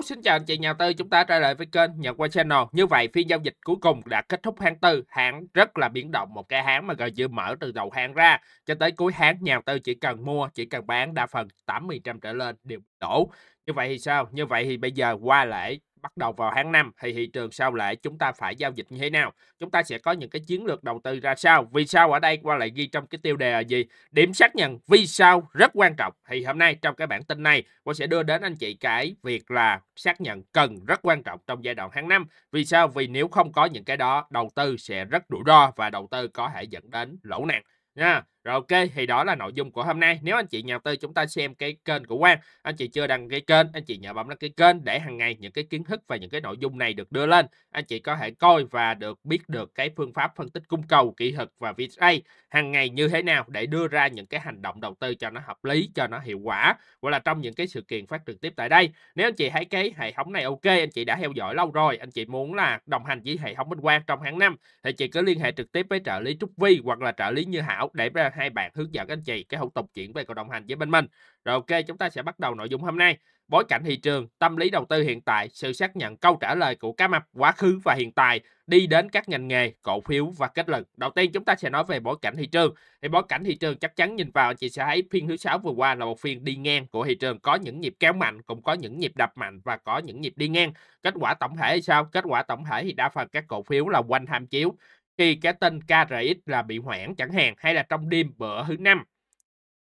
Hello, xin chào anh chị nhà tư, chúng ta trở lại với kênh Nhật qua Channel. Như vậy phiên giao dịch cuối cùng đã kết thúc tháng tư, hãng rất là biến động, một cái hãng mà gần như mở từ đầu hãng ra cho tới cuối hãng nhà tư chỉ cần mua, chỉ cần bán đa phần 80% trở lên đều đổ. Như vậy thì sao? Như vậy thì bây giờ qua lại bắt đầu vào tháng 5 thì thị trường sau lại chúng ta phải giao dịch như thế nào chúng ta sẽ có những cái chiến lược đầu tư ra sao vì sao ở đây qua lại ghi trong cái tiêu đề là gì điểm xác nhận vì sao rất quan trọng thì hôm nay trong cái bản tin này tôi sẽ đưa đến anh chị cái việc là xác nhận cần rất quan trọng trong giai đoạn tháng 5 vì sao vì nếu không có những cái đó đầu tư sẽ rất rủi ro và đầu tư có thể dẫn đến lỗ nặng nha rồi ok, thì đó là nội dung của hôm nay. Nếu anh chị nhà đầu tư chúng ta xem cái kênh của Quang, anh chị chưa đăng ký kênh, anh chị nhớ bấm đăng ký kênh để hàng ngày những cái kiến thức và những cái nội dung này được đưa lên. Anh chị có thể coi và được biết được cái phương pháp phân tích cung cầu, kỹ thuật và VSA hàng ngày như thế nào để đưa ra những cái hành động đầu tư cho nó hợp lý, cho nó hiệu quả hoặc là trong những cái sự kiện phát trực tiếp tại đây. Nếu anh chị thấy cái hệ thống này ok, anh chị đã theo dõi lâu rồi, anh chị muốn là đồng hành với hệ thống Minh Quang trong tháng năm thì chị cứ liên hệ trực tiếp với trợ lý Trúc Vi hoặc là trợ lý Như Hảo để ra hai bạn hướng dẫn anh chị cái thủ tục chuyển về cộng đồng hành với bên mình. Rồi ok, chúng ta sẽ bắt đầu nội dung hôm nay. Bối cảnh thị trường, tâm lý đầu tư hiện tại, sự xác nhận câu trả lời của cá mập quá khứ và hiện tại, đi đến các ngành nghề, cổ phiếu và kết luận. Đầu tiên chúng ta sẽ nói về bối cảnh thị trường. Thì bối cảnh thị trường chắc chắn nhìn vào anh chị sẽ thấy phiên thứ sáu vừa qua là một phiên đi ngang của thị trường, có những nhịp kéo mạnh, cũng có những nhịp đập mạnh và có những nhịp đi ngang. Kết quả tổng thể thì sao? Kết quả tổng thể thì đa phần các cổ phiếu là quanh tham chiếu khi cái tên KRX là bị hoãn chẳng hạn hay là trong đêm bữa thứ năm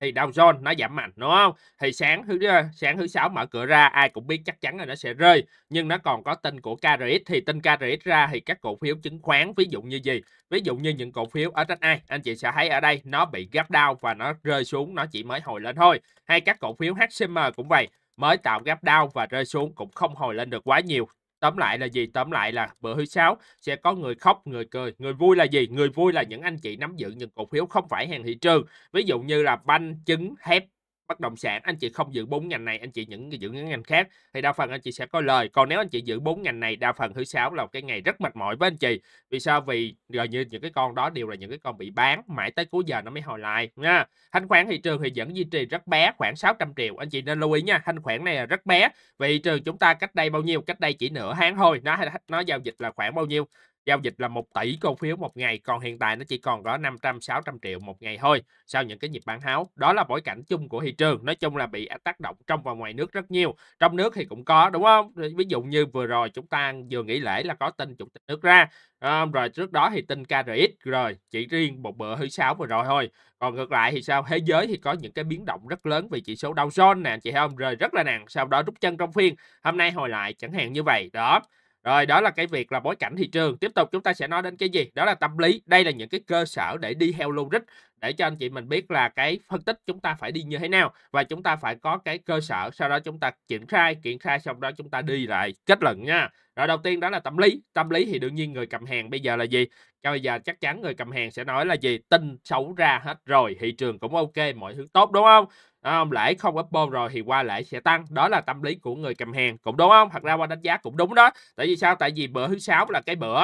thì Dow Jones nó giảm mạnh đúng không? Thì sáng thứ ờ, sáng thứ sáu mở cửa ra ai cũng biết chắc chắn là nó sẽ rơi nhưng nó còn có tin của KRX thì tin KRX ra thì các cổ phiếu chứng khoán ví dụ như gì? Ví dụ như những cổ phiếu ở trách ai anh chị sẽ thấy ở đây nó bị gap down và nó rơi xuống nó chỉ mới hồi lên thôi. Hay các cổ phiếu HCM cũng vậy mới tạo gap down và rơi xuống cũng không hồi lên được quá nhiều Tóm lại là gì? Tóm lại là bữa thứ sáu sẽ có người khóc, người cười. Người vui là gì? Người vui là những anh chị nắm giữ những cổ phiếu không phải hàng thị trường. Ví dụ như là banh, trứng, thép, bất động sản anh chị không giữ bốn ngành này anh chị những giữ những ngành khác thì đa phần anh chị sẽ có lời còn nếu anh chị giữ bốn ngành này đa phần thứ sáu là một cái ngày rất mệt mỏi với anh chị vì sao vì gần như những cái con đó đều là những cái con bị bán mãi tới cuối giờ nó mới hồi lại nha thanh khoản thị trường thì vẫn duy trì rất bé khoảng 600 triệu anh chị nên lưu ý nha thanh khoản này là rất bé vì thị trường chúng ta cách đây bao nhiêu cách đây chỉ nửa tháng thôi nó nó giao dịch là khoảng bao nhiêu giao dịch là 1 tỷ cổ phiếu một ngày còn hiện tại nó chỉ còn có 500 600 triệu một ngày thôi sau những cái nhịp bán háo, đó là bối cảnh chung của thị trường nói chung là bị tác động trong và ngoài nước rất nhiều trong nước thì cũng có đúng không ví dụ như vừa rồi chúng ta vừa nghỉ lễ là có tin chủ tịch nước ra à, rồi trước đó thì tin KRX rồi chỉ riêng một bữa thứ sáu vừa rồi thôi còn ngược lại thì sao thế giới thì có những cái biến động rất lớn vì chỉ số Dow Jones nè chị không rồi rất là nặng sau đó rút chân trong phiên hôm nay hồi lại chẳng hạn như vậy đó rồi đó là cái việc là bối cảnh thị trường. Tiếp tục chúng ta sẽ nói đến cái gì? Đó là tâm lý. Đây là những cái cơ sở để đi theo logic để cho anh chị mình biết là cái phân tích chúng ta phải đi như thế nào và chúng ta phải có cái cơ sở sau đó chúng ta triển khai triển khai xong đó chúng ta đi lại kết luận nha rồi đầu tiên đó là tâm lý tâm lý thì đương nhiên người cầm hàng bây giờ là gì cho bây giờ chắc chắn người cầm hàng sẽ nói là gì tin xấu ra hết rồi thị trường cũng ok mọi thứ tốt đúng không Ờ, không? lãi không upon rồi thì qua lãi sẽ tăng đó là tâm lý của người cầm hàng cũng đúng không thật ra qua đánh giá cũng đúng đó tại vì sao tại vì bữa thứ sáu là cái bữa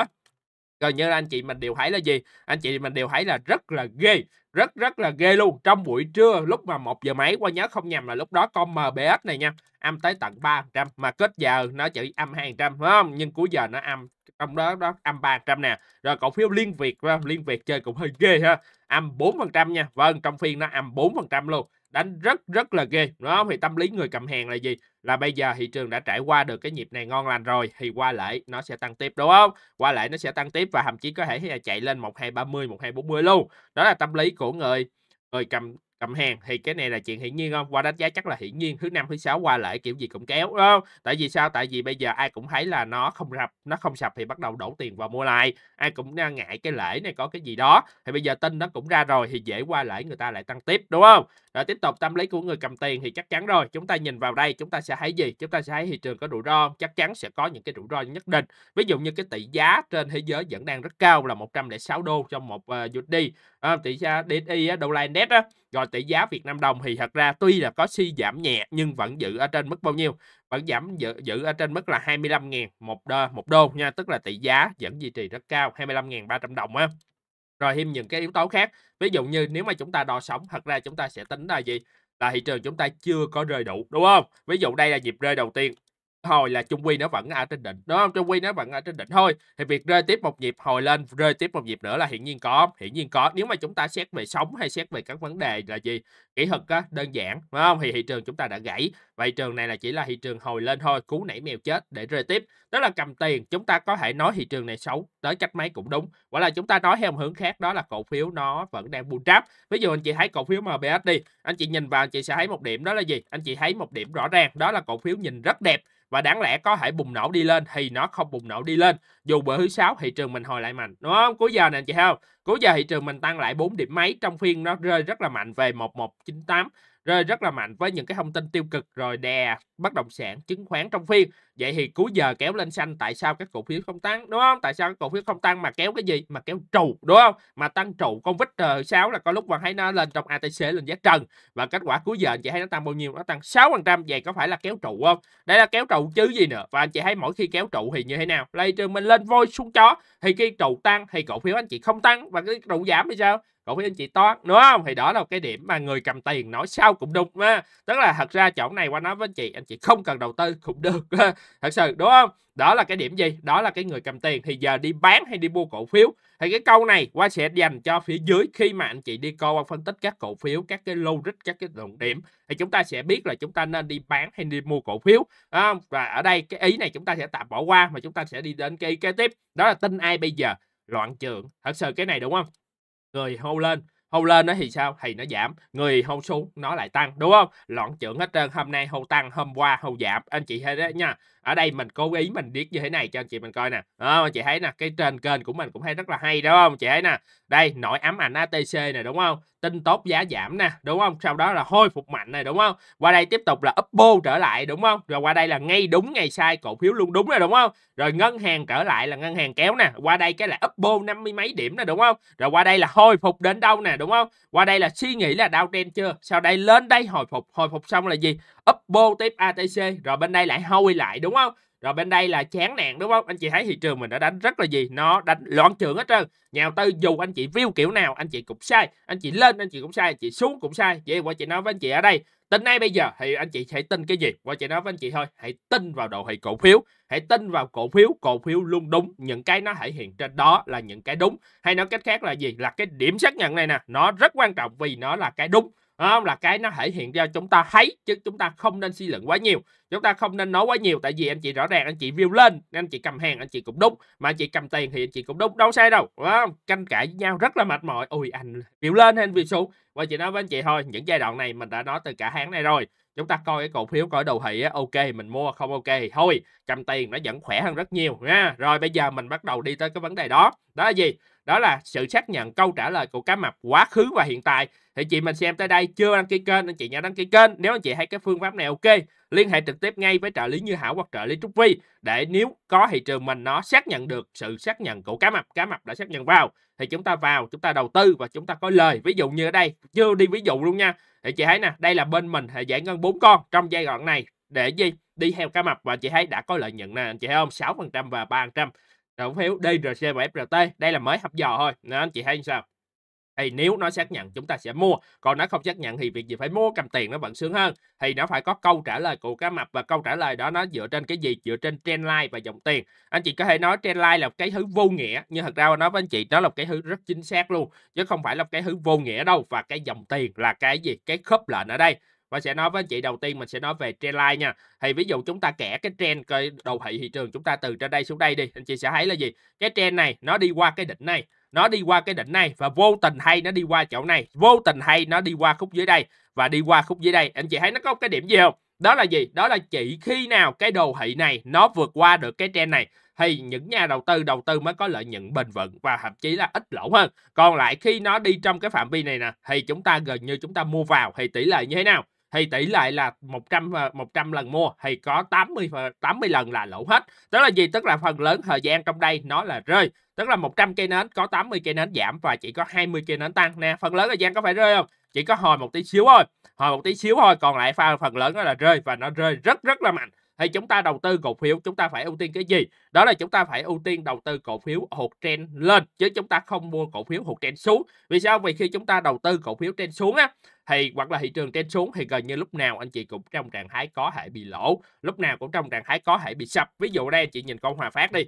gần như anh chị mình đều thấy là gì anh chị mình đều thấy là rất là ghê rất rất là ghê luôn trong buổi trưa lúc mà một giờ mấy qua nhớ không nhầm là lúc đó con MBS này nha âm tới tận 300 mà kết giờ nó chỉ âm 200 phải không nhưng cuối giờ nó âm trong đó đó âm ba trăm nè rồi cổ phiếu Liên Việt Liên Việt chơi cũng hơi ghê ha âm bốn phần trăm nha vâng trong phiên nó âm bốn phần trăm luôn đánh rất rất là ghê đúng không thì tâm lý người cầm hàng là gì là bây giờ thị trường đã trải qua được cái nhịp này ngon lành rồi thì qua lại nó sẽ tăng tiếp đúng không qua lại nó sẽ tăng tiếp và thậm chí có thể là chạy lên một hai ba mươi một hai bốn mươi luôn đó là tâm lý của người người cầm cầm hàng thì cái này là chuyện hiển nhiên không qua đánh giá chắc là hiển nhiên thứ năm thứ sáu qua lại kiểu gì cũng kéo đúng không tại vì sao tại vì bây giờ ai cũng thấy là nó không sập nó không sập thì bắt đầu đổ tiền vào mua lại ai cũng ngại cái lễ này có cái gì đó thì bây giờ tin nó cũng ra rồi thì dễ qua lại người ta lại tăng tiếp đúng không à, tiếp tục tâm lý của người cầm tiền thì chắc chắn rồi chúng ta nhìn vào đây chúng ta sẽ thấy gì chúng ta sẽ thấy thị trường có rủi ro chắc chắn sẽ có những cái rủi ro nhất định ví dụ như cái tỷ giá trên thế giới vẫn đang rất cao là 106 đô trong một uh, ờ, USD ờ, tỷ giá DXY đô la net á rồi tỷ giá Việt Nam đồng thì thật ra tuy là có suy si giảm nhẹ nhưng vẫn giữ ở trên mức bao nhiêu vẫn giảm giữ, giữ ở trên mức là 25.000 một đô, một đô nha tức là tỷ giá vẫn duy trì rất cao 25.300 đồng á rồi thêm những cái yếu tố khác ví dụ như nếu mà chúng ta đo sóng thật ra chúng ta sẽ tính là gì là thị trường chúng ta chưa có rơi đủ đúng không ví dụ đây là nhịp rơi đầu tiên hồi là chung quy nó vẫn ở trên đỉnh đúng không chung quy nó vẫn ở trên đỉnh thôi thì việc rơi tiếp một nhịp hồi lên rơi tiếp một nhịp nữa là hiển nhiên có hiển nhiên có nếu mà chúng ta xét về sóng hay xét về các vấn đề là gì kỹ thuật á đơn giản đúng không thì thị trường chúng ta đã gãy vậy trường này là chỉ là thị trường hồi lên thôi cú nảy mèo chết để rơi tiếp đó là cầm tiền chúng ta có thể nói thị trường này xấu tới cách máy cũng đúng hoặc là chúng ta nói theo một hướng khác đó là cổ phiếu nó vẫn đang bull trap ví dụ anh chị thấy cổ phiếu MBS đi anh chị nhìn vào anh chị sẽ thấy một điểm đó là gì anh chị thấy một điểm rõ ràng đó là cổ phiếu nhìn rất đẹp và đáng lẽ có thể bùng nổ đi lên thì nó không bùng nổ đi lên dù bữa thứ sáu thị trường mình hồi lại mạnh đúng không cuối giờ nè chị không cuối giờ thị trường mình tăng lại 4 điểm mấy trong phiên nó rơi rất là mạnh về 1198 rơi rất là mạnh với những cái thông tin tiêu cực rồi đè bất động sản chứng khoán trong phiên vậy thì cuối giờ kéo lên xanh tại sao các cổ phiếu không tăng đúng không tại sao các cổ phiếu không tăng mà kéo cái gì mà kéo trụ đúng không mà tăng trụ con vít ờ, sáu là có lúc bạn thấy nó lên trong atc lên giá trần và kết quả cuối giờ anh chị thấy nó tăng bao nhiêu nó tăng sáu phần trăm vậy có phải là kéo trụ không đây là kéo trụ chứ gì nữa và anh chị thấy mỗi khi kéo trụ thì như thế nào lây trường mình lên voi xuống chó thì khi trụ tăng thì cổ phiếu anh chị không tăng và cái trụ giảm thì sao cổ phiếu anh chị toán đúng không thì đó là cái điểm mà người cầm tiền nói sao cũng đúng ha tức là thật ra chỗ này qua nói với anh chị anh chị không cần đầu tư cũng được thật sự đúng không đó là cái điểm gì đó là cái người cầm tiền thì giờ đi bán hay đi mua cổ phiếu thì cái câu này qua sẽ dành cho phía dưới khi mà anh chị đi coi qua phân tích các cổ phiếu các cái logic các cái luận điểm thì chúng ta sẽ biết là chúng ta nên đi bán hay đi mua cổ phiếu à, và ở đây cái ý này chúng ta sẽ tạm bỏ qua mà chúng ta sẽ đi đến cái ý kế tiếp đó là tin ai bây giờ loạn trường thật sự cái này đúng không người hâu lên hâu lên nó thì sao thì nó giảm người hâu xuống nó lại tăng đúng không loạn trưởng hết trơn hôm nay hâu tăng hôm qua hâu giảm anh chị thấy đấy nha ở đây mình cố ý mình viết như thế này cho anh chị mình coi nè anh chị thấy nè cái trên kênh của mình cũng thấy rất là hay đúng không chị thấy nè đây nổi ấm ảnh ATC này đúng không tin tốt giá giảm nè đúng không sau đó là hồi phục mạnh này đúng không qua đây tiếp tục là Upbo trở lại đúng không rồi qua đây là ngay đúng ngày sai cổ phiếu luôn đúng rồi đúng không rồi ngân hàng trở lại là ngân hàng kéo nè qua đây cái là Upbo năm mươi mấy điểm nè đúng không rồi qua đây là hồi phục đến đâu nè đúng không qua đây là suy nghĩ là đau trend chưa sau đây lên đây hồi phục hồi phục xong là gì Oppo tiếp ATC rồi bên đây lại hôi lại đúng không rồi bên đây là chán nạn đúng không anh chị thấy thị trường mình đã đánh rất là gì nó đánh loạn trường hết trơn nhà đầu tư dù anh chị view kiểu nào anh chị cũng sai anh chị lên anh chị cũng sai anh chị xuống cũng sai vậy qua chị nói với anh chị ở đây tin nay bây giờ thì anh chị hãy tin cái gì qua chị nói với anh chị thôi hãy tin vào đồ thị cổ phiếu hãy tin vào cổ phiếu cổ phiếu luôn đúng những cái nó thể hiện trên đó là những cái đúng hay nói cách khác là gì là cái điểm xác nhận này nè nó rất quan trọng vì nó là cái đúng không? là cái nó thể hiện cho chúng ta thấy chứ chúng ta không nên suy luận quá nhiều chúng ta không nên nói quá nhiều tại vì anh chị rõ ràng anh chị view lên anh chị cầm hàng anh chị cũng đúng mà anh chị cầm tiền thì anh chị cũng đúng đâu sai đâu đúng không tranh cãi với nhau rất là mệt mỏi ui anh view lên hay anh view xuống và chị nói với anh chị thôi những giai đoạn này mình đã nói từ cả tháng này rồi chúng ta coi cái cổ phiếu coi đầu thị á ok mình mua không ok thôi cầm tiền nó vẫn khỏe hơn rất nhiều nha rồi bây giờ mình bắt đầu đi tới cái vấn đề đó đó là gì đó là sự xác nhận câu trả lời của cá mập quá khứ và hiện tại thì chị mình xem tới đây chưa đăng ký kênh anh chị nhớ đăng ký kênh nếu anh chị thấy cái phương pháp này ok liên hệ trực tiếp ngay với trợ lý Như Hảo hoặc trợ lý Trúc Vi để nếu có thị trường mình nó xác nhận được sự xác nhận của cá mập cá mập đã xác nhận vào thì chúng ta vào chúng ta đầu tư và chúng ta có lời ví dụ như ở đây chưa đi ví dụ luôn nha thì chị thấy nè đây là bên mình thì giải ngân bốn con trong giai đoạn này để gì đi theo cá mập và chị thấy đã có lợi nhuận nè anh chị thấy không Sáu phần trăm và ba trăm cổ phiếu DRC và FRT đây là mới hấp dò thôi nên anh chị thấy sao thì nếu nó xác nhận chúng ta sẽ mua còn nó không xác nhận thì việc gì phải mua cầm tiền nó vẫn sướng hơn thì nó phải có câu trả lời của cá mập và câu trả lời đó nó dựa trên cái gì dựa trên trendline và dòng tiền anh chị có thể nói trendline là cái thứ vô nghĩa nhưng thật ra nói với anh chị nó là cái thứ rất chính xác luôn chứ không phải là cái thứ vô nghĩa đâu và cái dòng tiền là cái gì cái khớp lệnh ở đây và sẽ nói với anh chị đầu tiên mình sẽ nói về trend line nha thì ví dụ chúng ta kẻ cái trend coi đầu thị thị trường chúng ta từ trên đây xuống đây đi anh chị sẽ thấy là gì cái trend này nó đi qua cái đỉnh này nó đi qua cái đỉnh này và vô tình hay nó đi qua chỗ này vô tình hay nó đi qua khúc dưới đây và đi qua khúc dưới đây anh chị thấy nó có cái điểm gì không đó là gì đó là chỉ khi nào cái đồ thị này nó vượt qua được cái trend này thì những nhà đầu tư đầu tư mới có lợi nhuận bền vững và thậm chí là ít lỗ hơn còn lại khi nó đi trong cái phạm vi này nè thì chúng ta gần như chúng ta mua vào thì tỷ lệ như thế nào thì tỷ lệ là 100 100 ờ, lần mua thì có 80 80 lần là lỗ hết. Tức là gì? Tức là phần lớn thời gian trong đây nó là rơi. Tức là 100 cây nến có 80 cây nến giảm và chỉ có 20 cây nến tăng nè. Phần lớn thời gian có phải rơi không? Chỉ có hồi một tí xíu thôi. Hồi một tí xíu thôi, còn lại phần lớn nó là rơi và nó rơi rất rất là mạnh thì chúng ta đầu tư cổ phiếu chúng ta phải ưu tiên cái gì đó là chúng ta phải ưu tiên đầu tư cổ phiếu hụt trend lên chứ chúng ta không mua cổ phiếu hụt trend xuống vì sao vì khi chúng ta đầu tư cổ phiếu trend xuống á thì hoặc là thị trường trên xuống thì gần như lúc nào anh chị cũng trong trạng thái có thể bị lỗ lúc nào cũng trong trạng thái có thể bị sập ví dụ đây chị nhìn con hòa phát đi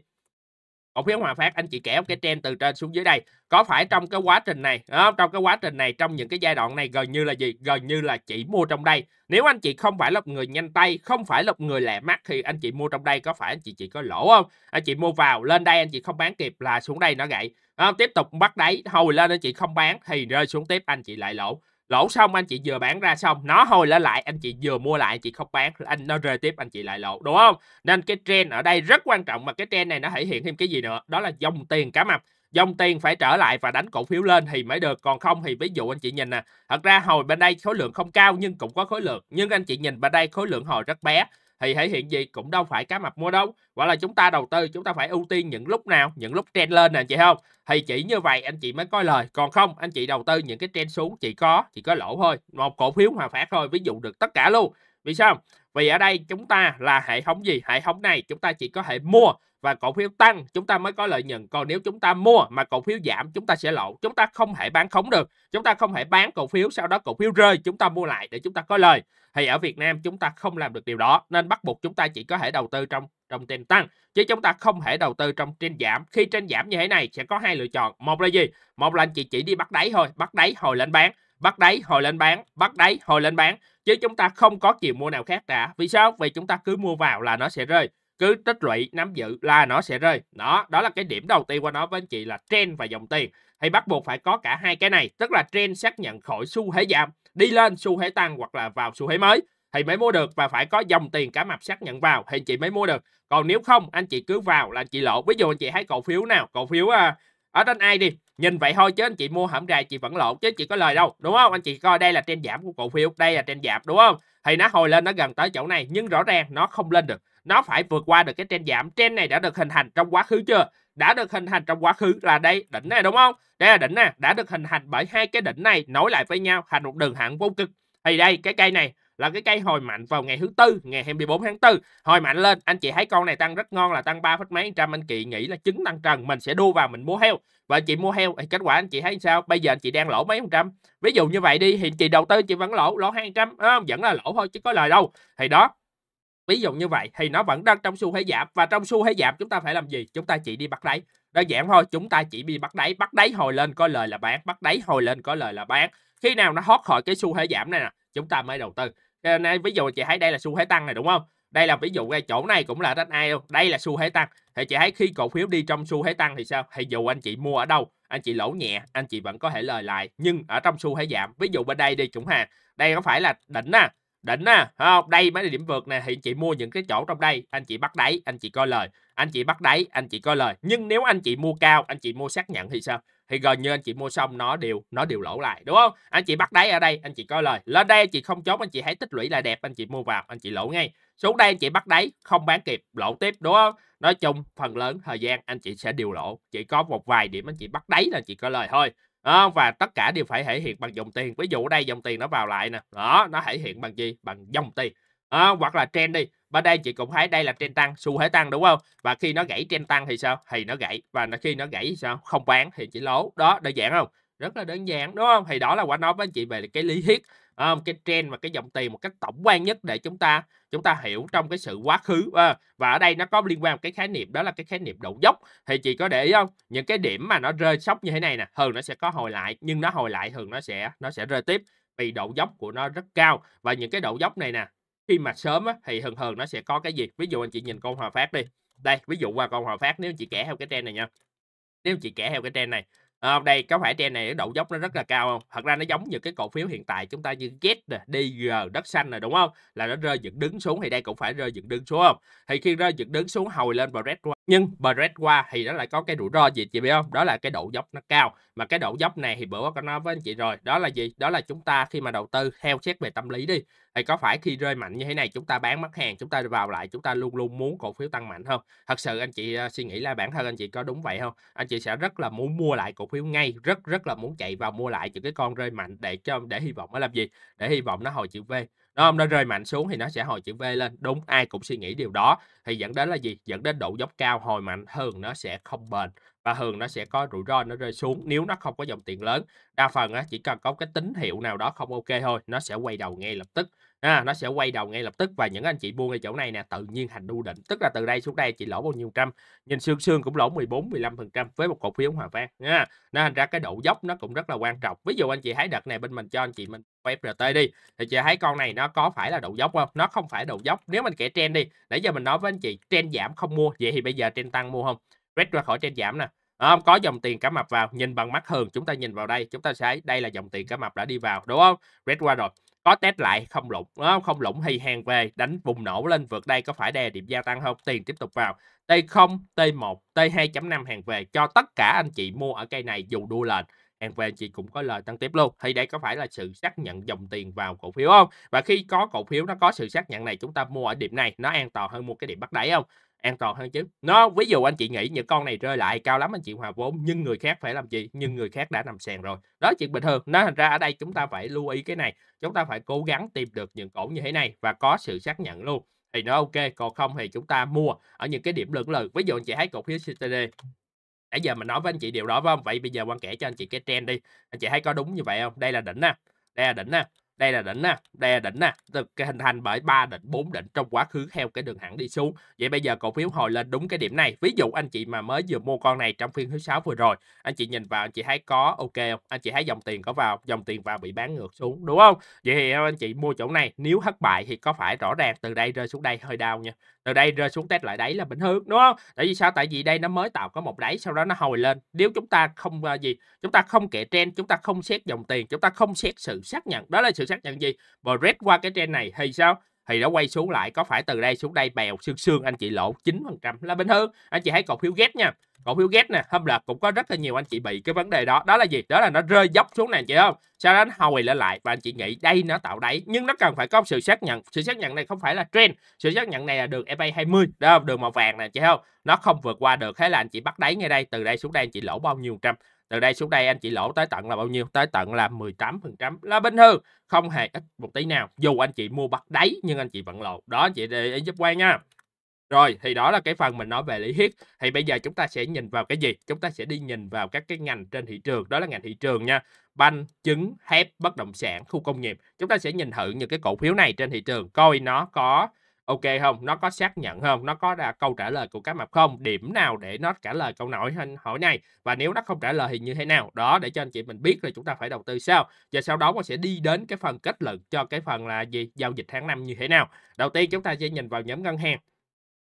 cổ phiếu Hòa Phát anh chị kéo cái trend từ trên xuống dưới đây có phải trong cái quá trình này trong cái quá trình này trong những cái giai đoạn này gần như là gì gần như là chỉ mua trong đây nếu anh chị không phải là người nhanh tay không phải là người lẹ mắt thì anh chị mua trong đây có phải anh chị chỉ có lỗ không anh chị mua vào lên đây anh chị không bán kịp là xuống đây nó gãy, đó, tiếp tục bắt đáy hồi lên anh chị không bán thì rơi xuống tiếp anh chị lại lỗ lỗ xong anh chị vừa bán ra xong nó hồi lỡ lại anh chị vừa mua lại anh chị không bán anh nó rơi tiếp anh chị lại lỗ đúng không nên cái trend ở đây rất quan trọng mà cái trend này nó thể hiện thêm cái gì nữa đó là dòng tiền cá mập dòng tiền phải trở lại và đánh cổ phiếu lên thì mới được còn không thì ví dụ anh chị nhìn nè thật ra hồi bên đây khối lượng không cao nhưng cũng có khối lượng nhưng anh chị nhìn bên đây khối lượng hồi rất bé thì thể hiện gì cũng đâu phải cá mập mua đâu gọi là chúng ta đầu tư chúng ta phải ưu tiên những lúc nào những lúc trend lên nè chị không thì chỉ như vậy anh chị mới coi lời còn không anh chị đầu tư những cái trend xuống chỉ có chỉ có lỗ thôi một cổ phiếu hòa phát thôi ví dụ được tất cả luôn vì sao vì ở đây chúng ta là hệ thống gì hệ thống này chúng ta chỉ có thể mua và cổ phiếu tăng chúng ta mới có lợi nhuận còn nếu chúng ta mua mà cổ phiếu giảm chúng ta sẽ lỗ chúng ta không thể bán khống được chúng ta không thể bán cổ phiếu sau đó cổ phiếu rơi chúng ta mua lại để chúng ta có lời thì ở Việt Nam chúng ta không làm được điều đó nên bắt buộc chúng ta chỉ có thể đầu tư trong trong trên tăng chứ chúng ta không thể đầu tư trong trên giảm khi trên giảm như thế này sẽ có hai lựa chọn một là gì một là anh chị chỉ đi bắt đáy thôi bắt đáy hồi lên bán bắt đáy hồi lên bán bắt đáy hồi lên bán chứ chúng ta không có chiều mua nào khác cả vì sao vì chúng ta cứ mua vào là nó sẽ rơi cứ tích lũy nắm giữ là nó sẽ rơi đó đó là cái điểm đầu tiên qua nói với anh chị là trend và dòng tiền thì bắt buộc phải có cả hai cái này tức là trend xác nhận khỏi xu thế giảm đi lên xu thế tăng hoặc là vào xu thế mới thì mới mua được và phải có dòng tiền cả mập xác nhận vào thì anh chị mới mua được còn nếu không anh chị cứ vào là anh chị lộ ví dụ anh chị thấy cổ phiếu nào cổ phiếu à, ở trên ai đi nhìn vậy thôi chứ anh chị mua hãm ra chị vẫn lộ chứ chị có lời đâu đúng không anh chị coi đây là trên giảm của cổ phiếu đây là trên giảm đúng không thì nó hồi lên nó gần tới chỗ này nhưng rõ ràng nó không lên được nó phải vượt qua được cái trend giảm trend này đã được hình thành trong quá khứ chưa đã được hình thành trong quá khứ là đây đỉnh này đúng không đây là đỉnh nè đã được hình thành bởi hai cái đỉnh này nối lại với nhau thành một đường thẳng vô cực thì đây cái cây này là cái cây hồi mạnh vào ngày thứ tư ngày 24 tháng 4 hồi mạnh lên anh chị thấy con này tăng rất ngon là tăng ba phẩy mấy trăm anh chị nghĩ là chứng tăng trần mình sẽ đua vào mình mua heo và chị mua heo thì kết quả anh chị thấy sao bây giờ anh chị đang lỗ mấy phần trăm ví dụ như vậy đi thì chị đầu tư chị vẫn lỗ lỗ hai trăm vẫn là lỗ thôi chứ có lời đâu thì đó Ví dụ như vậy thì nó vẫn đang trong xu thế giảm và trong xu thế giảm chúng ta phải làm gì? Chúng ta chỉ đi bắt đáy. Đơn giản thôi, chúng ta chỉ đi bắt đáy, bắt đáy hồi lên có lời là bán, bắt đáy hồi lên có lời là bán. Khi nào nó thoát khỏi cái xu thế giảm này nè, chúng ta mới đầu tư. Nên ví dụ chị thấy đây là xu thế tăng này đúng không? Đây là ví dụ ngay chỗ này cũng là đất ai Đây là xu thế tăng. Thì chị thấy khi cổ phiếu đi trong xu thế tăng thì sao? Thì dù anh chị mua ở đâu, anh chị lỗ nhẹ, anh chị vẫn có thể lời lại. Nhưng ở trong xu thế giảm, ví dụ bên đây đi chủng hàng, đây có phải là đỉnh à? đỉnh nè không đây mấy điểm vượt nè thì anh chị mua những cái chỗ trong đây anh chị bắt đáy anh chị coi lời anh chị bắt đáy anh chị coi lời nhưng nếu anh chị mua cao anh chị mua xác nhận thì sao thì gần như anh chị mua xong nó đều nó đều lỗ lại đúng không anh chị bắt đáy ở đây anh chị coi lời lên đây anh chị không chốt anh chị hãy tích lũy là đẹp anh chị mua vào anh chị lỗ ngay xuống đây anh chị bắt đáy không bán kịp lỗ tiếp đúng không nói chung phần lớn thời gian anh chị sẽ điều lỗ chỉ có một vài điểm anh chị bắt đáy là chị coi lời thôi à, và tất cả đều phải thể hiện bằng dòng tiền ví dụ đây dòng tiền nó vào lại nè đó nó thể hiện bằng gì bằng dòng tiền à, hoặc là trend đi bên đây chị cũng thấy đây là trend tăng xu thế tăng đúng không và khi nó gãy trend tăng thì sao thì nó gãy và khi nó gãy thì sao không bán thì chỉ lỗ đó đơn giản không rất là đơn giản đúng không thì đó là quả nói với anh chị về cái lý thuyết Ờ, cái trend và cái dòng tiền một cách tổng quan nhất để chúng ta chúng ta hiểu trong cái sự quá khứ à, và ở đây nó có liên quan một cái khái niệm đó là cái khái niệm độ dốc thì chị có để ý không những cái điểm mà nó rơi sốc như thế này nè thường nó sẽ có hồi lại nhưng nó hồi lại thường nó sẽ nó sẽ rơi tiếp vì độ dốc của nó rất cao và những cái độ dốc này nè khi mà sớm á, thì thường thường nó sẽ có cái gì ví dụ anh chị nhìn con hòa phát đi đây ví dụ qua con hòa phát nếu chị kẻ theo cái trend này nha nếu chị kẻ theo cái trend này À, đây có phải trend này độ dốc nó rất là cao không? Thật ra nó giống như cái cổ phiếu hiện tại chúng ta như get, nè, DG, đất xanh nè đúng không? Là nó rơi dựng đứng xuống thì đây cũng phải rơi dựng đứng xuống không? Thì khi rơi dựng đứng xuống hồi lên vào red nhưng Brett qua thì nó lại có cái rủi ro gì chị biết không đó là cái độ dốc nó cao mà cái độ dốc này thì bữa qua có nói với anh chị rồi đó là gì đó là chúng ta khi mà đầu tư theo xét về tâm lý đi thì có phải khi rơi mạnh như thế này chúng ta bán mất hàng chúng ta vào lại chúng ta luôn luôn muốn cổ phiếu tăng mạnh không thật sự anh chị ờ, suy nghĩ là bản thân anh chị có đúng vậy không anh chị sẽ rất là muốn mua lại cổ phiếu ngay rất rất là muốn chạy vào mua lại những cái con rơi mạnh để cho để hy vọng nó làm gì để hy vọng nó hồi chữ V nó nó rơi mạnh xuống thì nó sẽ hồi chữ V lên đúng ai cũng suy nghĩ điều đó thì dẫn đến là gì dẫn đến độ dốc cao hồi mạnh thường nó sẽ không bền và thường nó sẽ có rủi ro nó rơi xuống nếu nó không có dòng tiền lớn đa phần á, chỉ cần có cái tín hiệu nào đó không ok thôi nó sẽ quay đầu ngay lập tức à, nó sẽ quay đầu ngay lập tức và những anh chị buông ở chỗ này nè tự nhiên hành đu định tức là từ đây xuống đây chị lỗ bao nhiêu trăm nhìn xương xương cũng lỗ 14 15 phần trăm với một cổ phiếu hòa phát nha nó thành ra cái độ dốc nó cũng rất là quan trọng ví dụ anh chị thấy đợt này bên mình cho anh chị mình FRT đi thì chị thấy con này nó có phải là độ dốc không nó không phải độ dốc nếu mình kể trend đi nãy giờ mình nói với anh chị trend giảm không mua vậy thì bây giờ trend tăng mua không rét ra khỏi trend giảm nè không có dòng tiền cá mập vào nhìn bằng mắt thường chúng ta nhìn vào đây chúng ta sẽ đây là dòng tiền cá mập đã đi vào đúng không red qua rồi có test lại không lủng không lủng hay hàng về đánh bùng nổ lên vượt đây có phải đè điểm gia tăng không tiền tiếp tục vào T0 T1 T2.5 hàng về cho tất cả anh chị mua ở cây này dù đua lệnh hàng về chị cũng có lời tăng tiếp luôn thì đây có phải là sự xác nhận dòng tiền vào cổ phiếu không và khi có cổ phiếu nó có sự xác nhận này chúng ta mua ở điểm này nó an toàn hơn mua cái điểm bắt đáy không an toàn hơn chứ nó ví dụ anh chị nghĩ những con này rơi lại cao lắm anh chị hòa vốn nhưng người khác phải làm gì nhưng người khác đã nằm sàn rồi đó chuyện bình thường Nó thành ra ở đây chúng ta phải lưu ý cái này chúng ta phải cố gắng tìm được những cổ như thế này và có sự xác nhận luôn thì nó ok còn không thì chúng ta mua ở những cái điểm lưỡng lự ví dụ anh chị thấy cổ phiếu CTD nãy giờ mình nói với anh chị điều đó phải không vậy bây giờ quan kể cho anh chị cái trend đi anh chị thấy có đúng như vậy không đây là đỉnh nè đây là đỉnh nè đây là đỉnh nè đây là đỉnh nè cái hình thành bởi ba đỉnh bốn đỉnh trong quá khứ theo cái đường thẳng đi xuống vậy bây giờ cổ phiếu hồi lên đúng cái điểm này ví dụ anh chị mà mới vừa mua con này trong phiên thứ sáu vừa rồi anh chị nhìn vào anh chị thấy có ok không anh chị thấy dòng tiền có vào dòng tiền vào bị bán ngược xuống đúng không vậy thì anh chị mua chỗ này nếu thất bại thì có phải rõ ràng từ đây rơi xuống đây hơi đau nha từ đây rơi xuống test lại đáy là bình thường đúng không tại vì sao tại vì đây nó mới tạo có một đáy sau đó nó hồi lên nếu chúng ta không uh, gì chúng ta không kẻ trend chúng ta không xét dòng tiền chúng ta không xét sự xác nhận đó là sự xác nhận gì và red qua cái trend này thì sao thì nó quay xuống lại có phải từ đây xuống đây bèo xương xương anh chị lỗ 9% là bình thường anh chị hãy cổ phiếu ghét nha cổ phiếu ghét nè hôm là cũng có rất là nhiều anh chị bị cái vấn đề đó đó là gì đó là nó rơi dốc xuống này chị không sau đó nó hồi lại lại và anh chị nghĩ đây nó tạo đáy nhưng nó cần phải có sự xác nhận sự xác nhận này không phải là trend sự xác nhận này là đường FA 20 đó đường màu vàng nè chị không nó không vượt qua được thế là anh chị bắt đáy ngay đây từ đây xuống đây anh chị lỗ bao nhiêu trăm từ đây xuống đây anh chị lỗ tới tận là bao nhiêu tới tận là 18% là bình thường không hề ít một tí nào dù anh chị mua bắt đáy nhưng anh chị vẫn lỗ đó anh chị để giúp quay nha rồi thì đó là cái phần mình nói về lý thuyết. Thì bây giờ chúng ta sẽ nhìn vào cái gì? Chúng ta sẽ đi nhìn vào các cái ngành trên thị trường, đó là ngành thị trường nha. Banh, trứng, thép, bất động sản, khu công nghiệp. Chúng ta sẽ nhìn thử những cái cổ phiếu này trên thị trường coi nó có ok không nó có xác nhận không nó có là câu trả lời của các mặt không điểm nào để nó trả lời câu hỏi hỏi này và nếu nó không trả lời thì như thế nào đó để cho anh chị mình biết là chúng ta phải đầu tư sao và sau đó mình sẽ đi đến cái phần kết luận cho cái phần là gì giao dịch tháng năm như thế nào đầu tiên chúng ta sẽ nhìn vào nhóm ngân hàng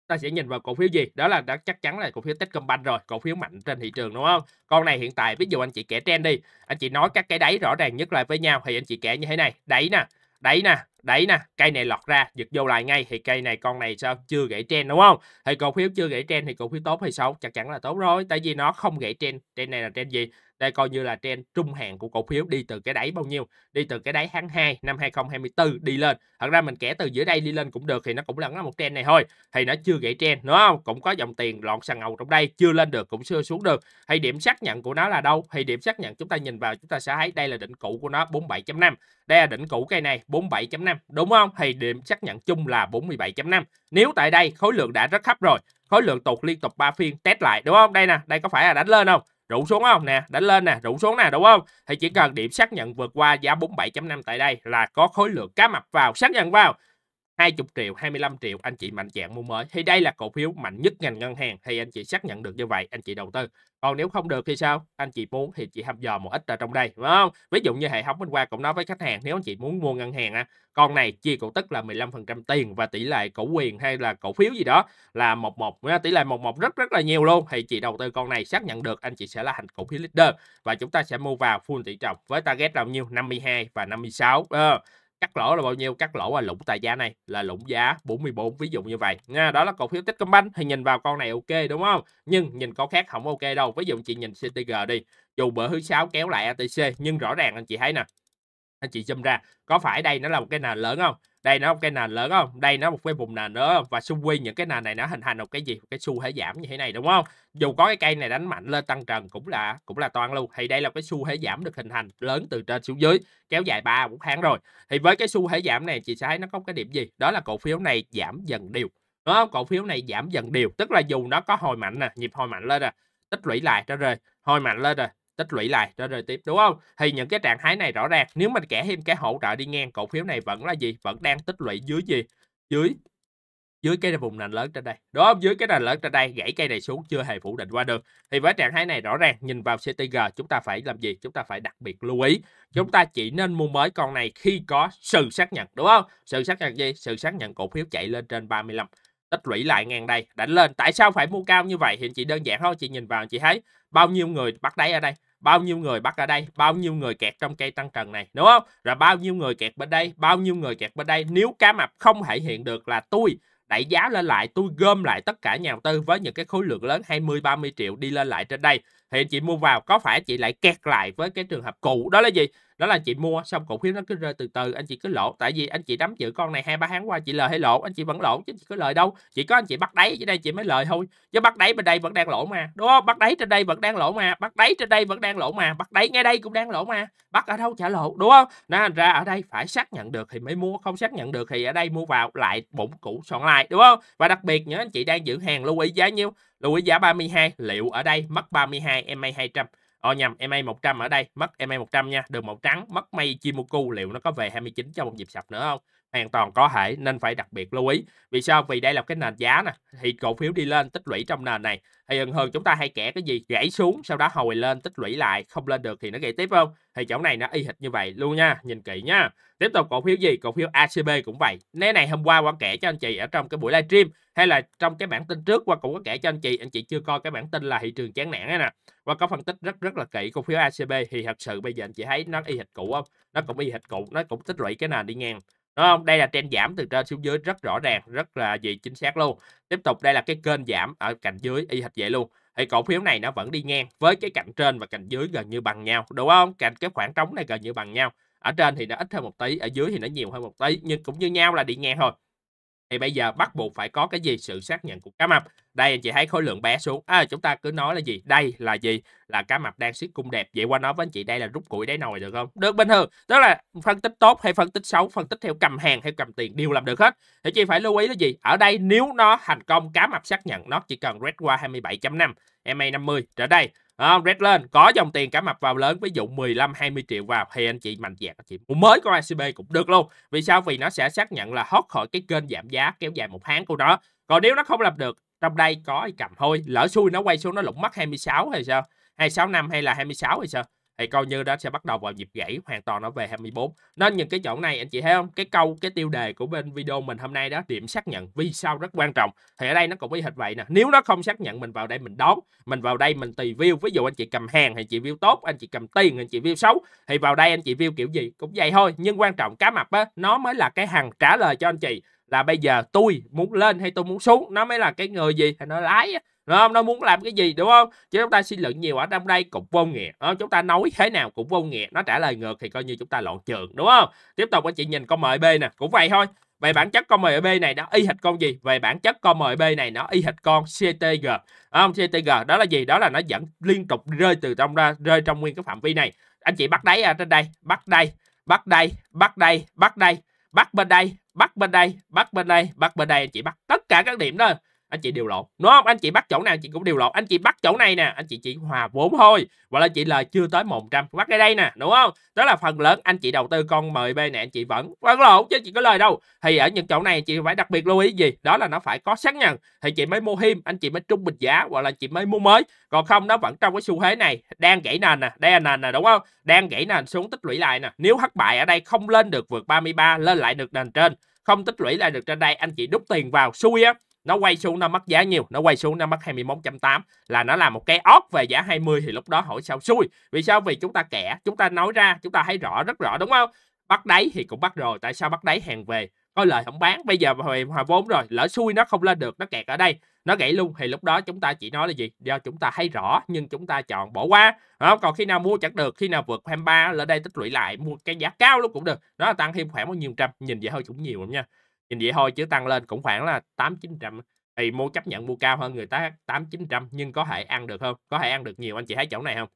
ta sẽ nhìn vào cổ phiếu gì đó là đã chắc chắn là cổ phiếu Techcombank rồi cổ phiếu mạnh trên thị trường đúng không con này hiện tại ví dụ anh chị kẻ trend đi anh chị nói các cái đáy rõ ràng nhất lại với nhau thì anh chị kẻ như thế này đáy nè đáy nè đấy nè cây này lọt ra giật vô lại ngay thì cây này con này sao chưa gãy trend đúng không thì cổ phiếu chưa gãy trend thì cổ phiếu tốt hay xấu chắc chắn là tốt rồi tại vì nó không gãy trend trend này là trend gì đây coi như là trend trung hạn của cổ phiếu đi từ cái đáy bao nhiêu đi từ cái đáy tháng 2 năm 2024 đi lên thật ra mình kể từ giữa đây đi lên cũng được thì nó cũng là một trend này thôi thì nó chưa gãy trend đúng không cũng có dòng tiền lọt sàn ngầu trong đây chưa lên được cũng chưa xuống được hay điểm xác nhận của nó là đâu thì điểm xác nhận chúng ta nhìn vào chúng ta sẽ thấy đây là đỉnh cũ của nó 47.5 đây là đỉnh cũ cây này 47.5 47 đúng không? Thì điểm xác nhận chung là 47.5. Nếu tại đây khối lượng đã rất thấp rồi, khối lượng tụt liên tục 3 phiên test lại đúng không? Đây nè, đây có phải là đánh lên không? Rủ xuống không nè, đánh lên nè, rủ xuống nè đúng không? Thì chỉ cần điểm xác nhận vượt qua giá 47.5 tại đây là có khối lượng cá mập vào, xác nhận vào 20 triệu, 25 triệu anh chị mạnh dạng mua mới. Thì đây là cổ phiếu mạnh nhất ngành ngân hàng thì anh chị xác nhận được như vậy, anh chị đầu tư. Còn nếu không được thì sao? Anh chị muốn thì chị hăm dò một ít ở trong đây, đúng không? Ví dụ như hệ thống bên qua cũng nói với khách hàng nếu anh chị muốn mua ngân hàng á, con này chia cổ tức là 15% tiền và tỷ lệ cổ quyền hay là cổ phiếu gì đó là 11, tỷ lệ 11 rất rất là nhiều luôn thì chị đầu tư con này xác nhận được anh chị sẽ là thành cổ phiếu leader và chúng ta sẽ mua vào full tỷ trọng với target là bao nhiêu? 52 và 56. Ờ. À cắt lỗ là bao nhiêu cắt lỗ là lũng tại giá này là lũng giá 44 ví dụ như vậy nha đó là cổ phiếu Techcombank thì nhìn vào con này ok đúng không nhưng nhìn có khác không ok đâu ví dụ chị nhìn CTG đi dù bữa thứ sáu kéo lại ATC nhưng rõ ràng anh chị thấy nè anh chị zoom ra có phải đây nó là một cái nền lớn không đây nó một cái nền lớn không đây nó một cái vùng nền nữa và xung quanh những cái nền này nó hình thành một cái gì một cái xu thế giảm như thế này đúng không dù có cái cây này đánh mạnh lên tăng trần cũng là cũng là toàn luôn thì đây là cái xu thế giảm được hình thành lớn từ trên xuống dưới kéo dài ba bốn tháng rồi thì với cái xu thế giảm này chị sẽ thấy nó có cái điểm gì đó là cổ phiếu này giảm dần đều đúng không cổ phiếu này giảm dần đều tức là dù nó có hồi mạnh nè nhịp hồi mạnh lên nè tích lũy lại nó rơi hồi mạnh lên rồi tích lũy lại rồi rồi tiếp đúng không thì những cái trạng thái này rõ ràng nếu mình kẻ thêm cái hỗ trợ đi ngang cổ phiếu này vẫn là gì vẫn đang tích lũy dưới gì dưới dưới cái vùng nền lớn trên đây đúng không dưới cái nền lớn trên đây gãy cây này xuống chưa hề phủ định qua được thì với trạng thái này rõ ràng nhìn vào CTG chúng ta phải làm gì chúng ta phải đặc biệt lưu ý chúng ta chỉ nên mua mới con này khi có sự xác nhận đúng không sự xác nhận gì sự xác nhận cổ phiếu chạy lên trên 35 tích lũy lại ngang đây đánh lên tại sao phải mua cao như vậy hiện chỉ đơn giản thôi chị nhìn vào chị thấy bao nhiêu người bắt đáy ở đây bao nhiêu người bắt ở đây bao nhiêu người kẹt trong cây tăng trần này đúng không rồi bao nhiêu người kẹt bên đây bao nhiêu người kẹt bên đây nếu cá mập không thể hiện được là tôi đẩy giá lên lại tôi gom lại tất cả nhà đầu tư với những cái khối lượng lớn 20 30 triệu đi lên lại trên đây thì chị mua vào có phải chị lại kẹt lại với cái trường hợp cũ đó là gì đó là chị mua xong cổ phiếu nó cứ rơi từ từ anh chị cứ lỗ tại vì anh chị nắm giữ con này hai ba tháng qua chị lời hay lỗ anh chị vẫn lỗ chứ chị có lời đâu chỉ có anh chị bắt đáy dưới đây chị mới lời thôi chứ bắt đáy bên đây vẫn đang lỗ mà đúng không bắt đáy trên đây vẫn đang lỗ mà bắt đáy trên đây vẫn đang lỗ mà bắt đáy ngay đây cũng đang lỗ mà bắt ở đâu trả lỗ đúng không nên ra ở đây phải xác nhận được thì mới mua không xác nhận được thì ở đây mua vào lại bụng cũ soạn lại đúng không và đặc biệt những anh chị đang giữ hàng lưu ý giá nhiêu lưu ý giá 32 liệu ở đây mất 32 MA 200 Ô ờ, nhầm, MA 100 ở đây, mất MA 100 nha, đường màu trắng, mất mây Chimoku liệu nó có về 29 trong một nhịp sập nữa không? hoàn toàn có thể nên phải đặc biệt lưu ý vì sao vì đây là cái nền giá nè thì cổ phiếu đi lên tích lũy trong nền này thì gần hơn chúng ta hay kẻ cái gì gãy xuống sau đó hồi lên tích lũy lại không lên được thì nó gãy tiếp không thì chỗ này nó y hệt như vậy luôn nha nhìn kỹ nha tiếp tục cổ phiếu gì cổ phiếu ACB cũng vậy né này hôm qua quan kể cho anh chị ở trong cái buổi livestream hay là trong cái bản tin trước qua cũng có kể cho anh chị anh chị chưa coi cái bản tin là thị trường chán nản ấy nè qua có phân tích rất rất là kỹ cổ phiếu ACB thì thật sự bây giờ anh chị thấy nó y hệt cũ không nó cũng y hệt cũ nó cũng tích lũy cái nền đi ngang đúng không đây là trend giảm từ trên xuống dưới rất rõ ràng rất là gì chính xác luôn tiếp tục đây là cái kênh giảm ở cạnh dưới y hệt vậy luôn thì cổ phiếu này nó vẫn đi ngang với cái cạnh trên và cạnh dưới gần như bằng nhau đúng không cạnh cái khoảng trống này gần như bằng nhau ở trên thì nó ít hơn một tí ở dưới thì nó nhiều hơn một tí nhưng cũng như nhau là đi ngang thôi thì bây giờ bắt buộc phải có cái gì sự xác nhận của cá mập đây anh chị thấy khối lượng bé xuống à, chúng ta cứ nói là gì đây là gì là cá mập đang siết cung đẹp vậy qua nói với anh chị đây là rút củi đáy nồi được không được bình thường tức là phân tích tốt hay phân tích xấu phân tích theo cầm hàng hay cầm tiền đều làm được hết thì chị phải lưu ý là gì ở đây nếu nó thành công cá mập xác nhận nó chỉ cần red qua 27.5 MA 50 trở đây à, red lên có dòng tiền cả mập vào lớn ví dụ 15 20 triệu vào thì anh chị mạnh dạn anh chị mua mới của ICB cũng được luôn vì sao vì nó sẽ xác nhận là hot khỏi cái kênh giảm giá kéo dài một tháng của nó còn nếu nó không làm được trong đây có cầm thôi lỡ xui nó quay xuống nó lủng mất 26 hay sao 26 năm hay là 26 hay sao thì coi như đó sẽ bắt đầu vào nhịp gãy hoàn toàn nó về 24 nên những cái chỗ này anh chị thấy không cái câu cái tiêu đề của bên video mình hôm nay đó điểm xác nhận vì sao rất quan trọng thì ở đây nó cũng y hệt vậy nè nếu nó không xác nhận mình vào đây mình đón mình vào đây mình tùy view ví dụ anh chị cầm hàng thì chị view tốt anh chị cầm tiền anh chị view xấu thì vào đây anh chị view kiểu gì cũng vậy thôi nhưng quan trọng cá mập á nó mới là cái hàng trả lời cho anh chị là bây giờ tôi muốn lên hay tôi muốn xuống nó mới là cái người gì hay nó lái đúng không nó muốn làm cái gì đúng không chứ chúng ta suy luận nhiều ở trong đây cũng vô nghĩa không? chúng ta nói thế nào cũng vô nghĩa nó trả lời ngược thì coi như chúng ta loạn trường đúng không tiếp tục anh chị nhìn con mời e b nè cũng vậy thôi về bản chất con mời e b này nó y hệt con gì? Về bản chất con mời e b này nó y hệt con CTG. Không, CTG đó là gì? Đó là nó dẫn liên tục rơi từ trong ra rơi trong nguyên cái phạm vi này. Anh chị bắt đáy ở trên đây, bắt đây, bắt đây, bắt đây, bắt đây, bắt bên đây, bắt bên đây bắt bên đây bắt bên đây anh chị bắt tất cả các điểm đó anh chị đều lột đúng không anh chị bắt chỗ nào chị cũng đều lột anh chị bắt chỗ này nè anh chị chỉ hòa vốn thôi hoặc là chị lời chưa tới 100 bắt cái đây nè đúng không đó là phần lớn anh chị đầu tư con mời bên nè anh chị vẫn vẫn lột chứ chị có lời đâu thì ở những chỗ này chị phải đặc biệt lưu ý gì đó là nó phải có xác nhận thì chị mới mua him anh chị mới trung bình giá hoặc là chị mới mua mới còn không nó vẫn trong cái xu thế này đang gãy nền nè đây là nền nè đúng không đang gãy nền xuống tích lũy lại nè nếu thất bại ở đây không lên được vượt 33 lên lại được nền trên không tích lũy lại được trên đây anh chị đút tiền vào xui á nó quay xuống nó mất giá nhiều nó quay xuống nó mất 21.8 là nó làm một cái ót về giá 20 thì lúc đó hỏi sao xui vì sao vì chúng ta kẻ chúng ta nói ra chúng ta thấy rõ rất rõ đúng không bắt đáy thì cũng bắt rồi tại sao bắt đáy hàng về có lời không bán bây giờ hồi hòa vốn rồi lỡ xui nó không lên được nó kẹt ở đây nó gãy luôn thì lúc đó chúng ta chỉ nói là gì do chúng ta thấy rõ nhưng chúng ta chọn bỏ qua không còn khi nào mua chẳng được khi nào vượt 23 là đây tích lũy lại mua cái giá cao luôn cũng được nó tăng thêm khoảng bao nhiêu trăm nhìn vậy hơi cũng nhiều lắm nha nhìn vậy thôi chứ tăng lên cũng khoảng là tám chín trăm thì mua chấp nhận mua cao hơn người ta tám chín trăm nhưng có thể ăn được không có thể ăn được nhiều anh chị thấy chỗ này không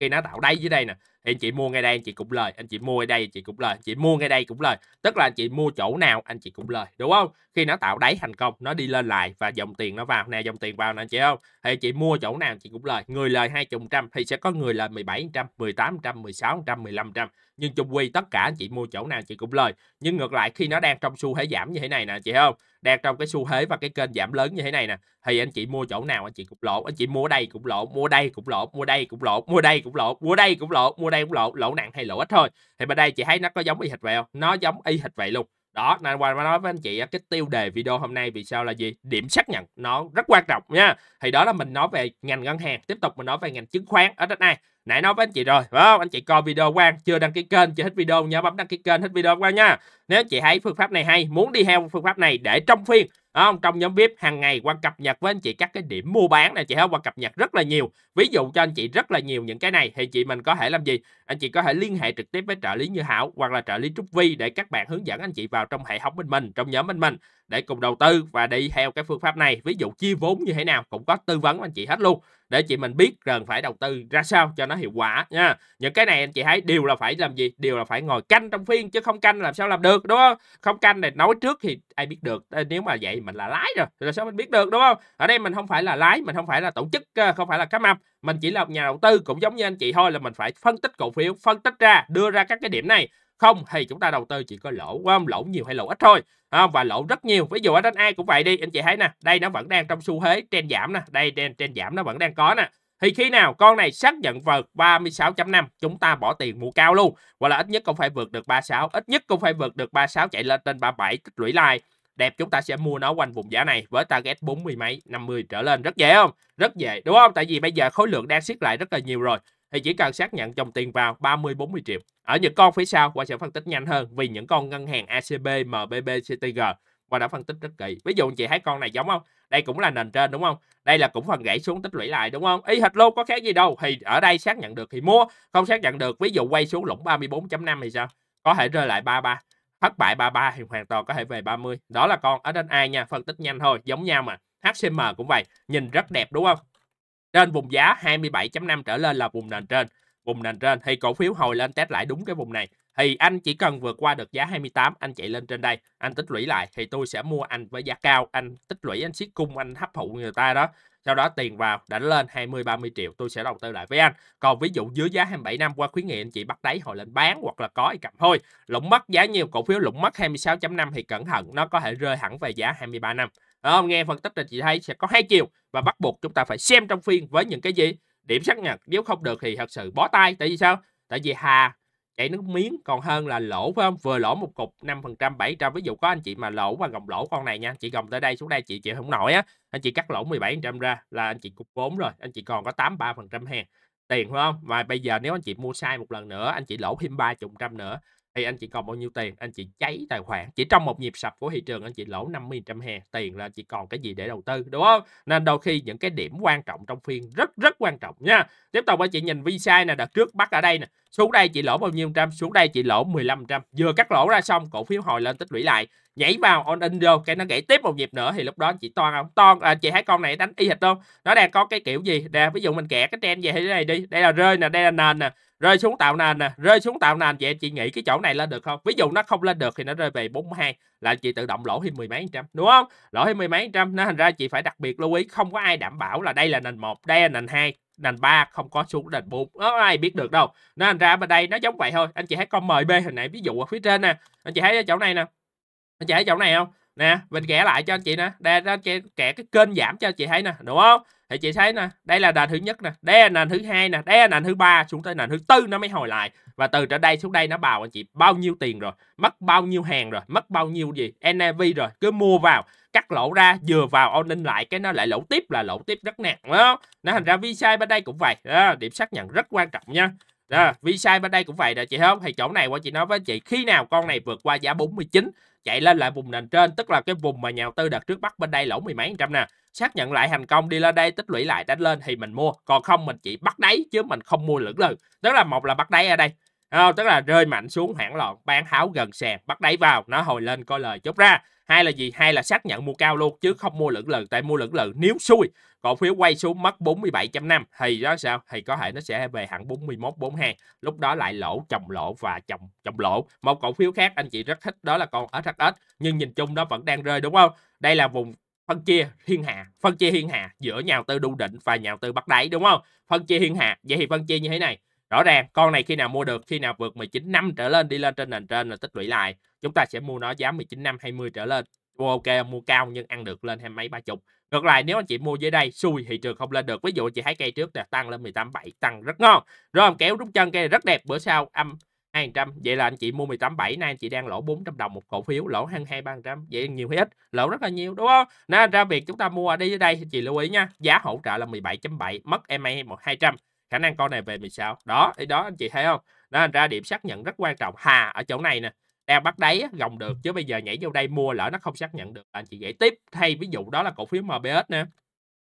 khi nó tạo đáy dưới đây nè thì anh chị mua ngay đây anh chị cũng lời anh chị mua ngay đây anh chị cũng lời anh chị mua ngay đây cũng lời tức là anh chị mua chỗ nào anh chị cũng lời đúng không khi nó tạo đáy thành công nó đi lên lại và dòng tiền nó vào nè dòng tiền vào nè anh chị không thì chị mua chỗ nào chị cũng lời người lời hai chục trăm thì sẽ có người lời 17 trăm 18 trăm 16 trăm 15 trăm nhưng chung quy tất cả anh chị mua chỗ nào chị cũng lời nhưng ngược lại khi nó đang trong xu thế giảm như thế này nè chị không đang trong cái xu thế và cái kênh giảm lớn như thế này nè thì anh chị mua chỗ nào anh chị cũng lỗ anh chị mua đây cũng lỗ mua đây cũng lỗ mua đây cũng lỗ mua đây cũng lỗ mua đây cũng lỗ mua ở đây cũng lộ lỗ nặng hay lỗ ít thôi thì bên đây chị thấy nó có giống y hệt vậy không nó giống y hệt vậy luôn đó nên qua nói với anh chị à, cái tiêu đề video hôm nay vì sao là gì điểm xác nhận nó rất quan trọng nha thì đó là mình nói về ngành ngân hàng tiếp tục mình nói về ngành chứng khoán ở đất này nãy nói với anh chị rồi phải không anh chị coi video quan chưa đăng ký kênh chưa thích video nhớ bấm đăng ký kênh thích video qua nha nếu chị thấy phương pháp này hay muốn đi theo phương pháp này để trong phiên Đúng không? Trong nhóm VIP hàng ngày qua cập nhật với anh chị các cái điểm mua bán này chị ha qua cập nhật rất là nhiều. Ví dụ cho anh chị rất là nhiều những cái này thì chị mình có thể làm gì? Anh chị có thể liên hệ trực tiếp với trợ lý Như Hảo hoặc là trợ lý Trúc Vi để các bạn hướng dẫn anh chị vào trong hệ thống bên mình, trong nhóm bên mình để cùng đầu tư và đi theo cái phương pháp này ví dụ chia vốn như thế nào cũng có tư vấn anh chị hết luôn để chị mình biết cần phải đầu tư ra sao cho nó hiệu quả nha những cái này anh chị thấy đều là phải làm gì đều là phải ngồi canh trong phiên chứ không canh làm sao làm được đúng không không canh này nói trước thì ai biết được nếu mà vậy mình là lái rồi thì là sao mình biết được đúng không ở đây mình không phải là lái mình không phải là tổ chức ờ, không phải là cá mập mình chỉ là một nhà đầu tư cũng giống như anh chị thôi là mình phải phân tích cổ phiếu phân tích ra đưa ra các cái điểm này không thì chúng ta đầu tư chỉ có lỗ um, lỗ nhiều hay lỗ ít thôi à, và lỗ rất nhiều ví dụ ở ai cũng vậy đi anh chị thấy nè đây nó vẫn đang trong xu thế trên giảm nè đây trên trên giảm nó vẫn đang có nè thì khi nào con này xác nhận vượt 36.5 chúng ta bỏ tiền mua cao luôn hoặc là ít nhất cũng phải vượt được 36 ít nhất cũng phải vượt được 36 chạy lên trên 37 tích lũy lại. đẹp chúng ta sẽ mua nó quanh vùng giá này với target 40 mấy 50 trở lên rất dễ không rất dễ đúng không tại vì bây giờ khối lượng đang siết lại rất là nhiều rồi thì chỉ cần xác nhận dòng tiền vào 30-40 triệu. Ở những con phía sau, Qua sẽ phân tích nhanh hơn vì những con ngân hàng ACB, MBB, CTG Qua đã phân tích rất kỹ. Ví dụ chị thấy con này giống không? Đây cũng là nền trên đúng không? Đây là cũng phần gãy xuống tích lũy lại đúng không? Y hệt luôn, có khác gì đâu. Thì ở đây xác nhận được thì mua, không xác nhận được. Ví dụ quay xuống lũng 34.5 thì sao? Có thể rơi lại 33 thất bại 33 thì hoàn toàn có thể về 30. Đó là con ở SSI nha, phân tích nhanh thôi, giống nhau mà. HCM cũng vậy, nhìn rất đẹp đúng không? trên vùng giá 27.5 trở lên là vùng nền trên vùng nền trên thì cổ phiếu hồi lên test lại đúng cái vùng này thì anh chỉ cần vượt qua được giá 28 anh chạy lên trên đây anh tích lũy lại thì tôi sẽ mua anh với giá cao anh tích lũy anh siết cung anh hấp thụ người ta đó sau đó tiền vào đánh lên 20 30 triệu tôi sẽ đầu tư lại với anh còn ví dụ dưới giá 27 năm qua khuyến nghị anh chị bắt đáy hồi lên bán hoặc là có thì cầm thôi lũng mất giá nhiều cổ phiếu lũng mất 26.5 thì cẩn thận nó có thể rơi hẳn về giá 23 năm đó nghe phân tích thì chị thấy sẽ có hai chiều và bắt buộc chúng ta phải xem trong phiên với những cái gì điểm xác nhận nếu không được thì thật sự bó tay tại vì sao tại vì hà chạy nước miếng còn hơn là lỗ phải không vừa lỗ một cục 5% 700 ví dụ có anh chị mà lỗ và gồng lỗ con này nha chị gồng tới đây xuống đây chị chịu không nổi á anh chị cắt lỗ 17% ra là anh chị cục vốn rồi anh chị còn có 83% hàng tiền phải không và bây giờ nếu anh chị mua sai một lần nữa anh chị lỗ thêm ba chục trăm nữa thì anh chị còn bao nhiêu tiền anh chị cháy tài khoản chỉ trong một nhịp sập của thị trường anh chị lỗ 50 trăm hè tiền là chỉ còn cái gì để đầu tư đúng không nên đôi khi những cái điểm quan trọng trong phiên rất rất quan trọng nha tiếp tục anh chị nhìn visa nè đợt trước bắt ở đây nè xuống đây chị lỗ bao nhiêu trăm xuống đây chị lỗ 15 trăm vừa cắt lỗ ra xong cổ phiếu hồi lên tích lũy lại nhảy vào on in vô cái nó gãy tiếp một nhịp nữa thì lúc đó chị toan không toan à, chị thấy con này đánh y hệt không nó đang có cái kiểu gì nè ví dụ mình kẻ cái trend về thế này đi đây là rơi nè đây là nền nè rơi xuống tạo nền nè rơi xuống tạo nền vậy chị nghĩ cái chỗ này lên được không ví dụ nó không lên được thì nó rơi về 42 là chị tự động lỗ thêm mười mấy trăm đúng không lỗ thêm mười mấy trăm nó thành ra chị phải đặc biệt lưu ý không có ai đảm bảo là đây là nền một đây là nền hai nền 3 không có xuống nền 4 nó ai biết được đâu nó thành ra bên đây nó giống vậy thôi anh chị thấy con mời b hồi nãy ví dụ ở phía trên nè anh chị thấy chỗ này nè anh chị thấy chỗ này không nè mình kẻ lại cho anh chị nè đây anh chị kẻ cái kênh giảm cho anh chị thấy nè đúng không thì chị thấy nè đây là nền thứ nhất nè đây là nền thứ hai nè đây là nền thứ ba xuống tới nền thứ tư nó mới hồi lại và từ trở đây xuống đây nó bào anh chị bao nhiêu tiền rồi mất bao nhiêu hàng rồi mất bao nhiêu gì NAV rồi cứ mua vào cắt lỗ ra vừa vào ổn định lại cái nó lại lỗ tiếp là lỗ tiếp rất nặng đó nó thành ra VSI bên đây cũng vậy đó, điểm xác nhận rất quan trọng nha đó, VSI bên đây cũng vậy nè chị không thì chỗ này qua chị nói với chị khi nào con này vượt qua giá 49 chạy lên lại vùng nền trên tức là cái vùng mà nhà đầu tư đợt trước bắt bên đây lỗ mười mấy trăm nè xác nhận lại thành công đi lên đây tích lũy lại đánh lên thì mình mua còn không mình chỉ bắt đáy chứ mình không mua lưỡng lự tức là một là bắt đáy ở đây à, tức là rơi mạnh xuống hoảng loạn bán tháo gần sàn bắt đáy vào nó hồi lên coi lời chốt ra hai là gì hai là xác nhận mua cao luôn chứ không mua lưỡng lự tại mua lưỡng lự nếu xui cổ phiếu quay xuống mất 47.5 thì đó sao thì có thể nó sẽ về hẳn 41 42 lúc đó lại lỗ chồng lỗ và chồng chồng lỗ một cổ phiếu khác anh chị rất thích đó là con SHS nhưng nhìn chung nó vẫn đang rơi đúng không đây là vùng phân chia thiên hạ phân chia thiên hạ giữa nhà đầu tư đu định và nhà đầu tư bắt đáy đúng không phân chia thiên hạ vậy thì phân chia như thế này rõ ràng con này khi nào mua được khi nào vượt 19 năm trở lên đi lên trên nền trên là tích lũy lại chúng ta sẽ mua nó giá 19 năm 20 trở lên ok mua cao nhưng ăn được lên hai mấy ba chục ngược lại nếu anh chị mua dưới đây xui thị trường không lên được ví dụ chị thấy cây trước là tăng lên 18 7 tăng rất ngon rồi kéo rút chân cây rất đẹp bữa sau âm 200 vậy là anh chị mua 187 nay anh chị đang lỗ 400 đồng một cổ phiếu lỗ hơn 2 300 vậy nhiều hay ít lỗ rất là nhiều đúng không nên ra việc chúng ta mua đi dưới đây thì chị lưu ý nha giá hỗ trợ là 17.7 mất một 200 khả năng con này về mình sao? đó thì đó anh chị thấy không nên ra điểm xác nhận rất quan trọng hà ở chỗ này nè đang e bắt đáy gồng được chứ bây giờ nhảy vô đây mua lỡ nó không xác nhận được anh chị dễ tiếp thay ví dụ đó là cổ phiếu MBS nè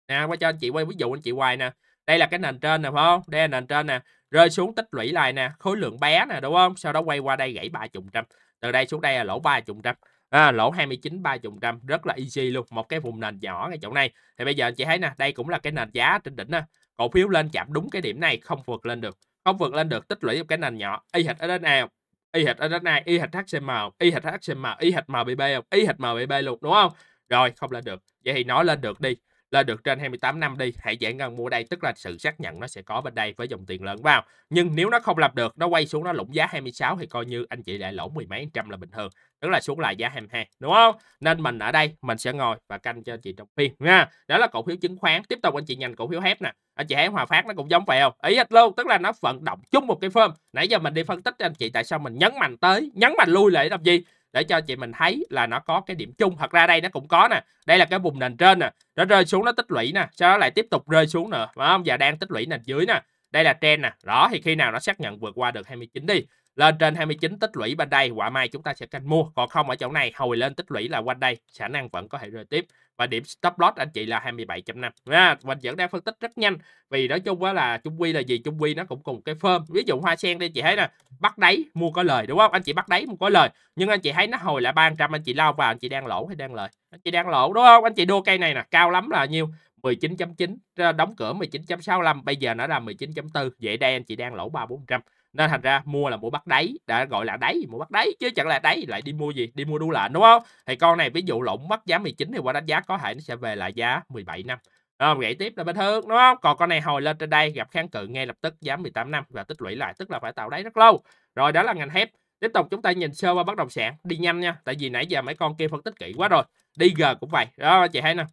nè qua cho anh chị quay ví dụ anh chị hoài nè đây là cái nền trên nè phải không đây là nền trên nè rơi xuống tích lũy lại nè khối lượng bé nè đúng không sau đó quay qua đây gãy ba chục trăm từ đây xuống đây là lỗ ba chục trăm à, lỗ 29 30 trăm rất là easy luôn một cái vùng nền nhỏ ngay chỗ này thì bây giờ anh chị thấy nè đây cũng là cái nền giá trên đỉnh nè cổ phiếu lên chạm đúng cái điểm này không vượt lên được không vượt lên được tích lũy một cái nền nhỏ y hệt ở đây nào y hệt ở đây này y hệt HCM y hệt HCM y hệt MBB không y hệt MBB luôn đúng không rồi không lên được vậy thì nó lên được đi lên được trên 28 năm đi hãy giải ngân mua đây tức là sự xác nhận nó sẽ có bên đây với dòng tiền lớn vào nhưng nếu nó không lập được nó quay xuống nó lũng giá 26 thì coi như anh chị lại lỗ mười mấy trăm là bình thường tức là xuống lại giá 22 đúng không nên mình ở đây mình sẽ ngồi và canh cho anh chị trong phiên nha đó là cổ phiếu chứng khoán tiếp tục anh chị nhìn cổ phiếu HEP nè anh chị thấy Hòa Phát nó cũng giống vậy không ý hết luôn tức là nó vận động chung một cái firm nãy giờ mình đi phân tích cho anh chị tại sao mình nhấn mạnh tới nhấn mạnh lui lại làm gì để cho chị mình thấy là nó có cái điểm chung thật ra đây nó cũng có nè đây là cái vùng nền trên nè nó rơi xuống nó tích lũy nè sau đó lại tiếp tục rơi xuống nữa phải không giờ đang tích lũy nền dưới nè đây là trend nè đó thì khi nào nó xác nhận vượt qua được 29 đi lên trên 29 tích lũy bên đây quả mai chúng ta sẽ canh mua còn không ở chỗ này hồi lên tích lũy là quanh đây khả năng vẫn có thể rơi tiếp và điểm stop loss anh chị là 27.5 nha mình vẫn đang phân tích rất nhanh vì nói chung quá là chung quy là gì chung quy nó cũng cùng cái phơm ví dụ hoa sen đây chị thấy nè bắt đáy mua có lời đúng không anh chị bắt đáy mua có lời nhưng anh chị thấy nó hồi lại 300 anh chị lao vào anh chị đang lỗ hay đang lời anh chị đang lỗ đúng không anh chị đua cây này nè cao lắm là nhiêu 19.9 đóng cửa 19.65 bây giờ nó là 19.4 vậy đây anh chị đang lỗ 3 400 nên thành ra mua là mua bắt đáy đã gọi là đáy mua bắt đáy chứ chẳng là đáy lại đi mua gì đi mua đu lệnh đúng không thì con này ví dụ lộn mất giá 19 thì qua đánh giá có thể nó sẽ về lại giá 17 năm không, gãy tiếp là bình thường đúng không còn con này hồi lên trên đây gặp kháng cự ngay lập tức giá 18 năm và tích lũy lại tức là phải tạo đáy rất lâu rồi đó là ngành thép tiếp tục chúng ta nhìn sơ qua bất động sản đi nhanh nha tại vì nãy giờ mấy con kia phân tích kỹ quá rồi đi g cũng vậy đó chị thấy nè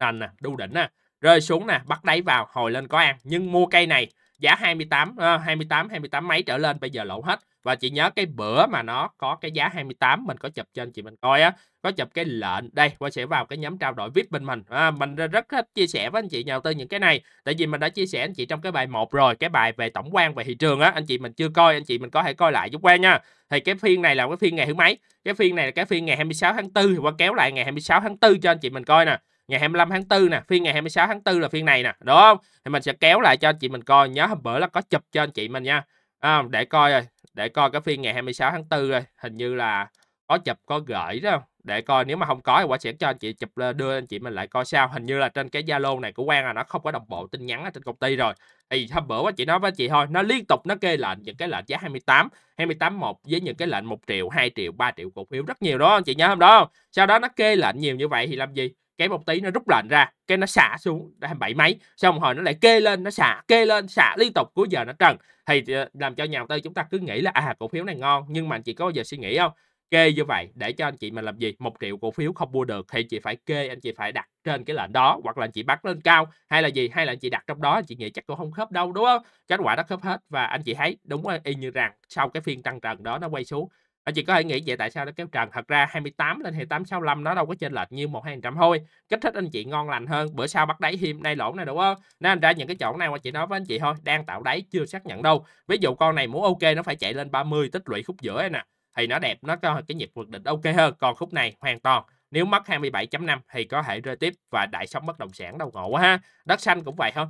thành nè đu đỉnh nè rơi xuống nè bắt đáy vào hồi lên có ăn nhưng mua cây này giá 28 28 28 mấy trở lên bây giờ lộn hết và chị nhớ cái bữa mà nó có cái giá 28 mình có chụp trên chị mình coi á có chụp cái lệnh đây qua sẽ vào cái nhóm trao đổi vip bên mình à, mình rất thích chia sẻ với anh chị nhà đầu tư những cái này tại vì mình đã chia sẻ anh chị trong cái bài một rồi cái bài về tổng quan về thị trường á anh chị mình chưa coi anh chị mình có thể coi lại giúp quan nha thì cái phiên này là cái phiên ngày thứ mấy cái phiên này là cái phiên ngày 26 tháng 4 thì qua kéo lại ngày 26 tháng 4 cho anh chị mình coi nè ngày 25 tháng 4 nè phiên ngày 26 tháng 4 là phiên này nè đúng không thì mình sẽ kéo lại cho anh chị mình coi nhớ hôm bữa là có chụp cho anh chị mình nha à, để coi rồi để coi cái phiên ngày 26 tháng 4 rồi hình như là có chụp có gửi đó để coi nếu mà không có thì quả sẽ cho anh chị chụp đưa anh chị mình lại coi sao hình như là trên cái zalo này của quang là nó không có đồng bộ tin nhắn ở trên công ty rồi thì hôm bữa quá chị nói với chị thôi nó liên tục nó kê lệnh những cái lệnh giá 28 28 một với những cái lệnh 1 triệu 2 triệu 3 triệu cổ phiếu rất nhiều đó anh chị nhớ hôm đó không sau đó nó kê lệnh nhiều như vậy thì làm gì cái một tí nó rút lệnh ra cái nó xả xuống đã bảy mấy xong hồi nó lại kê lên nó xả kê lên xả liên tục cuối giờ nó trần thì ờ, làm cho nhà đầu tư chúng ta cứ nghĩ là à cổ phiếu này ngon nhưng mà anh chị có bao giờ suy nghĩ không kê như vậy để cho anh chị mình làm gì một triệu cổ phiếu không mua được thì chị phải kê anh chị phải đặt trên cái lệnh đó hoặc là anh chị bắt lên cao hay là gì hay là anh chị đặt trong đó anh chị nghĩ chắc cũng không khớp đâu đúng không kết quả nó khớp hết và anh chị thấy đúng y như rằng sau cái phiên tăng trần đó nó quay xuống anh chị có thể nghĩ vậy tại sao nó kéo trần thật ra 28 lên thì 2865 nó đâu có chênh lệch như một hai trăm thôi kích thích anh chị ngon lành hơn bữa sau bắt đáy hiêm nay lỗ này đúng không nên anh ra những cái chỗ này mà chị nói với anh chị thôi đang tạo đáy chưa xác nhận đâu ví dụ con này muốn ok nó phải chạy lên 30 tích lũy khúc giữa này nè thì nó đẹp nó có cái nhịp vượt định ok hơn còn khúc này hoàn toàn nếu mất 27.5 thì có thể rơi tiếp và đại sóng bất động sản đâu ngộ quá ha đất xanh cũng vậy thôi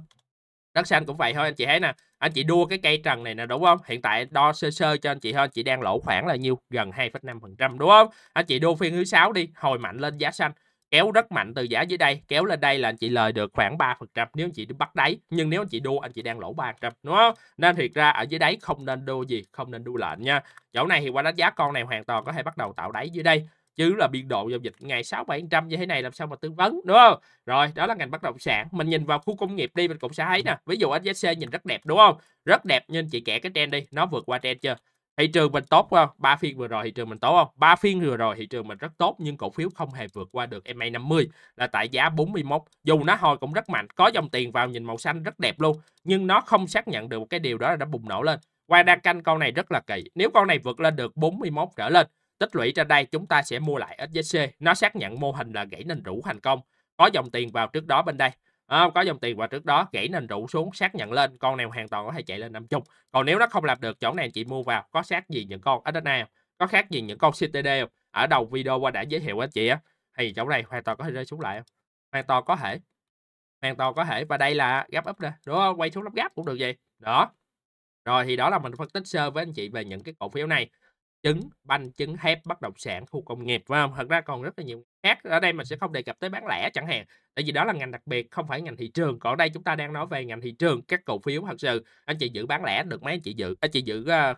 đất xanh cũng vậy thôi anh chị thấy nè anh chị đua cái cây trần này nè đúng không hiện tại đo sơ sơ cho anh chị thôi anh chị đang lỗ khoảng là nhiêu gần 2,5% đúng không anh chị đua phiên thứ sáu đi hồi mạnh lên giá xanh kéo rất mạnh từ giá dưới đây kéo lên đây là anh chị lời được khoảng 3% nếu anh chị bắt đáy nhưng nếu anh chị đua anh chị đang lỗ 300 đúng không nên thiệt ra ở dưới đáy không nên đua gì không nên đua lệnh nha chỗ này thì qua đánh giá con này hoàn toàn có thể bắt đầu tạo đáy dưới đây chứ là biên độ giao dịch ngày 6 trăm như thế này làm sao mà tư vấn đúng không rồi đó là ngành bất động sản mình nhìn vào khu công nghiệp đi mình cũng sẽ thấy nè ví dụ SJC nhìn rất đẹp đúng không rất đẹp nhưng chị kẻ cái trend đi nó vượt qua trend chưa thị trường mình tốt không ba phiên vừa rồi thị trường mình tốt không ba phiên vừa rồi thị trường mình rất tốt nhưng cổ phiếu không hề vượt qua được MA 50 là tại giá 41 dù nó hồi cũng rất mạnh có dòng tiền vào nhìn màu xanh rất đẹp luôn nhưng nó không xác nhận được cái điều đó là đã bùng nổ lên qua đa canh con này rất là kỳ nếu con này vượt lên được 41 trở lên Tích lũy trên đây chúng ta sẽ mua lại SJC. Nó xác nhận mô hình là gãy nền rũ thành công. Có dòng tiền vào trước đó bên đây. À, có dòng tiền vào trước đó gãy nền rũ xuống xác nhận lên con này hoàn toàn có thể chạy lên 50 còn nếu nó không làm được chỗ này chị mua vào có xác gì những con Adana có khác gì những con CTD không? ở đầu video qua đã giới thiệu anh chị á thì chỗ này hoàn toàn có thể rơi xuống lại không? hoàn toàn có thể hoàn toàn có thể và đây là gấp up nè đúng không quay xuống lắp gấp cũng được vậy đó rồi thì đó là mình phân tích sơ với anh chị về những cái cổ phiếu này chứng banh chứng thép bất động sản khu công nghiệp và thật ra còn rất là nhiều khác ở đây mình sẽ không đề cập tới bán lẻ chẳng hạn tại vì đó là ngành đặc biệt không phải ngành thị trường còn ở đây chúng ta đang nói về ngành thị trường các cổ phiếu thật sự anh chị giữ bán lẻ được mấy anh chị giữ anh chị giữ uh, ờ,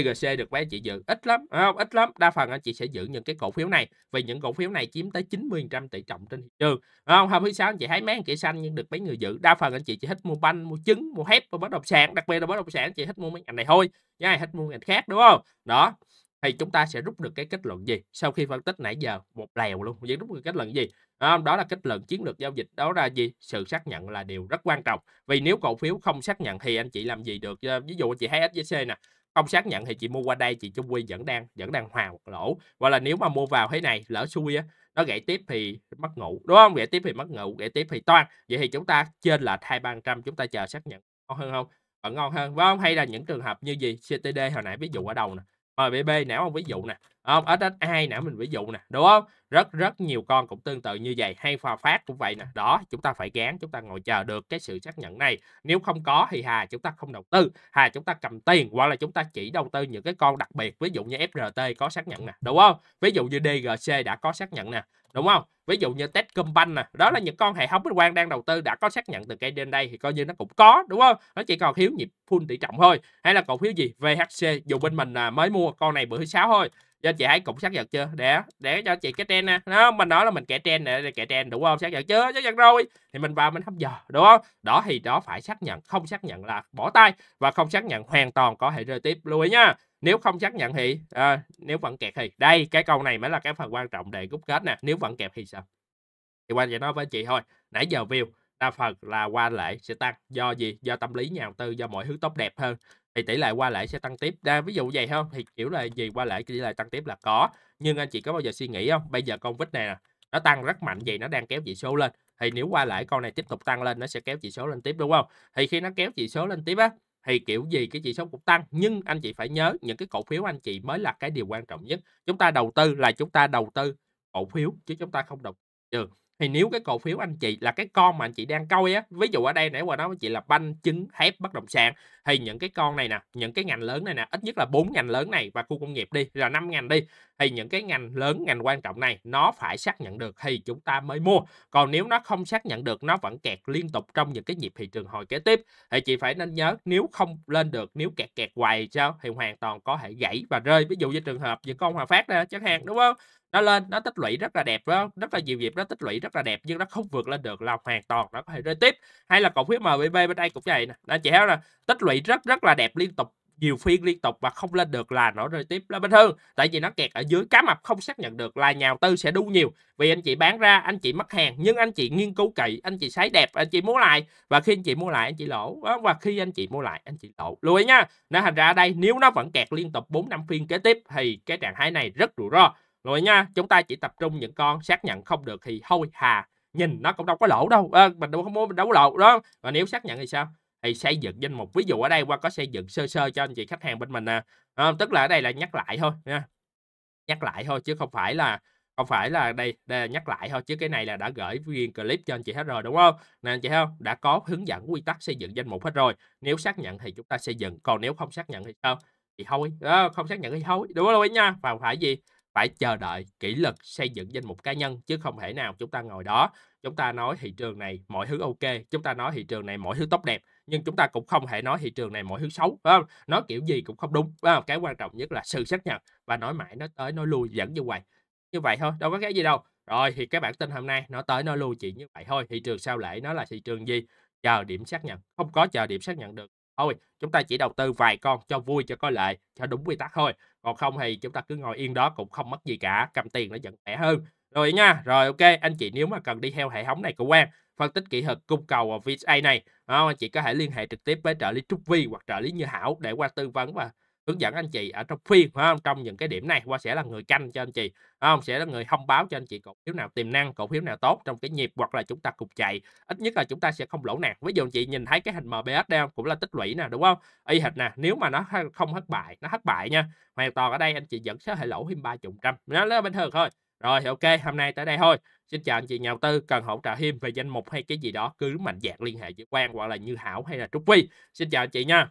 DGC được mấy anh chị giữ ít lắm không? ít lắm đa phần anh chị sẽ giữ những cái cổ phiếu này vì những cổ phiếu này chiếm tới 90% tỷ trọng trên thị trường không hôm thứ sáu anh chị thấy mấy anh chị xanh nhưng được mấy người giữ đa phần anh chị chỉ thích mua banh mua trứng mua thép và bất động sản đặc biệt là bất động sản anh chị thích mua mấy ngành này thôi nhá thích mua ngành khác đúng không đó thì chúng ta sẽ rút được cái kết luận gì sau khi phân tích nãy giờ một lèo luôn vẫn rút được kết luận gì đó là kết luận chiến lược giao dịch đó ra gì sự xác nhận là điều rất quan trọng vì nếu cổ phiếu không xác nhận thì anh chị làm gì được ờ, ví dụ chị thấy SJC nè không xác nhận thì chị mua qua đây chị chung quy vẫn đang vẫn đang hòa một lỗ và là nếu mà mua vào thế này lỡ xui á nó gãy tiếp thì mất ngủ đúng không gãy tiếp thì mất ngủ gãy tiếp thì toan vậy thì chúng ta trên là hai ba trăm chúng ta chờ xác nhận ngon hơn không vẫn ngon hơn phải không hay là những trường hợp như gì ctd hồi nãy ví dụ ở đầu nè MBB ờ, não ông ví dụ nè không ờ, SSI não mình ví dụ nè đúng không rất rất nhiều con cũng tương tự như vậy hay pha phát cũng vậy nè đó chúng ta phải gán chúng ta ngồi chờ được cái sự xác nhận này nếu không có thì hà chúng ta không đầu tư hà chúng ta cầm tiền hoặc là chúng ta chỉ đầu tư những cái con đặc biệt ví dụ như FRT có xác nhận nè đúng không ví dụ như DGC đã có xác nhận nè đúng không ví dụ như Techcombank nè đó là những con hệ thống quan đang đầu tư đã có xác nhận từ cây trên đây thì coi như nó cũng có đúng không nó chỉ còn thiếu nhịp full tỷ trọng thôi hay là cổ phiếu gì VHC dù bên mình là mới mua con này bữa thứ sáu thôi cho chị ấy cũng xác nhận chưa để để cho chị cái trend nè nó mình nói là mình kẻ trend nè kẻ trend đúng không xác nhận chưa xác nhận rồi thì mình vào mình hấp giờ đúng không đó thì đó phải xác nhận không xác nhận là bỏ tay và không xác nhận hoàn toàn có thể rơi tiếp lưu ý nha nếu không xác nhận thì à, nếu vẫn kẹt thì đây cái câu này mới là cái phần quan trọng để rút kết nè nếu vẫn kẹt thì sao thì quan chỉ nói với chị thôi nãy giờ view đa phần là qua lệ sẽ tăng do gì do tâm lý nhà đầu tư do mọi thứ tốt đẹp hơn thì tỷ lệ qua lệ sẽ tăng tiếp đa ví dụ vậy không thì kiểu là gì qua lệ tỷ lệ tăng tiếp là có nhưng anh chị có bao giờ suy nghĩ không bây giờ con vít này nè nó tăng rất mạnh vậy nó đang kéo chỉ số lên thì nếu qua lại con này tiếp tục tăng lên nó sẽ kéo chỉ số lên tiếp đúng không thì khi nó kéo chỉ số lên tiếp á thì kiểu gì cái chỉ số cũng tăng nhưng anh chị phải nhớ những cái cổ phiếu anh chị mới là cái điều quan trọng nhất chúng ta đầu tư là chúng ta đầu tư cổ phiếu chứ chúng ta không đầu tư ừ, thì nếu cái cổ phiếu anh chị là cái con mà anh chị đang coi á ví dụ ở đây nãy qua nói với chị là banh chứng thép bất động sản thì những cái con này nè những cái ngành lớn này nè ít nhất là bốn ngành lớn này và khu công nghiệp đi là năm ngành đi thì những cái ngành lớn ngành quan trọng này nó phải xác nhận được thì chúng ta mới mua còn nếu nó không xác nhận được nó vẫn kẹt liên tục trong những cái nhịp thị trường hồi kế tiếp thì chị phải nên nhớ nếu không lên được nếu kẹt kẹt hoài sao thì hoàn toàn có thể gãy và rơi ví dụ như trường hợp những con hòa phát ra chẳng hạn đúng không nó lên nó tích lũy rất là đẹp phải không rất là nhiều dịp nó tích lũy rất là đẹp nhưng nó không vượt lên được là hoàn toàn nó có thể rơi tiếp hay là cổ phiếu mbb bên đây cũng vậy nè đã chỉ nè tích lũy bị rất rất là đẹp liên tục nhiều phiên liên tục và không lên được là nó rơi tiếp là bình thường tại vì nó kẹt ở dưới cá mập không xác nhận được là nhà đầu tư sẽ đu nhiều vì anh chị bán ra anh chị mất hàng nhưng anh chị nghiên cứu kỹ anh chị sấy đẹp anh chị mua lại và khi anh chị mua lại anh chị lỗ ờ, và khi anh chị mua lại anh chị lỗ lưu ý nha nên thành ra đây nếu nó vẫn kẹt liên tục 4 năm phiên kế tiếp thì cái trạng thái này rất rủi ro lưu ý nha chúng ta chỉ tập trung những con xác nhận không được thì thôi hà nhìn nó cũng đâu có lỗ đâu à, mình đâu có mua mình đâu có lỗ đó và nếu xác nhận thì sao thì xây dựng danh mục ví dụ ở đây qua có xây dựng sơ sơ cho anh chị khách hàng bên mình nè à, tức là ở đây là nhắc lại thôi nha nhắc lại thôi chứ không phải là không phải là đây đây là nhắc lại thôi chứ cái này là đã gửi riêng clip cho anh chị hết rồi đúng không nè anh chị không đã có hướng dẫn quy tắc xây dựng danh mục hết rồi nếu xác nhận thì chúng ta xây dựng còn nếu không xác nhận thì sao thì thôi à, ờ, không xác nhận thì thôi đúng không nha và phải gì phải chờ đợi kỷ lực xây dựng danh mục cá nhân chứ không thể nào chúng ta ngồi đó chúng ta nói thị trường này mọi thứ ok chúng ta nói thị trường này mọi thứ tốt đẹp nhưng chúng ta cũng không thể nói thị trường này mọi thứ xấu phải không nó kiểu gì cũng không đúng phải không? cái quan trọng nhất là sự xác nhận và nói mãi nó tới nói lui dẫn như vậy như vậy thôi đâu có cái gì đâu rồi thì cái bản tin hôm nay nó tới nó lui chỉ như vậy thôi thị trường sau lễ nó là thị trường gì chờ điểm xác nhận không có chờ điểm xác nhận được thôi chúng ta chỉ đầu tư vài con cho vui cho có lệ cho đúng quy tắc thôi còn không thì chúng ta cứ ngồi yên đó cũng không mất gì cả cầm tiền nó vẫn khỏe hơn rồi nha rồi ok anh chị nếu mà cần đi theo hệ thống này của Quang phân tích kỹ thuật cung cầu và VSA này. Anh chị có thể liên hệ trực tiếp với trợ lý Trúc Vi hoặc trợ lý Như Hảo để qua tư vấn và hướng dẫn anh chị ở trong phiên không? trong những cái điểm này qua sẽ là người canh cho anh chị không sẽ là người thông báo cho anh chị cổ phiếu nào tiềm năng cổ phiếu nào tốt trong cái nhịp hoặc là chúng ta cùng chạy ít nhất là chúng ta sẽ không lỗ nạt ví dụ anh chị nhìn thấy cái hình MBS đây cũng là tích lũy nè đúng không y hệt nè nếu mà nó không thất bại nó thất bại nha hoàn toàn ở đây anh chị vẫn sẽ hệ lỗ thêm ba chục trăm nó là bình thường thôi rồi ok, hôm nay tới đây thôi. Xin chào anh chị nhà đầu tư cần hỗ trợ thêm về danh mục hay cái gì đó cứ mạnh dạn liên hệ với Quang hoặc là Như Hảo hay là Trúc Vy. Xin chào anh chị nha.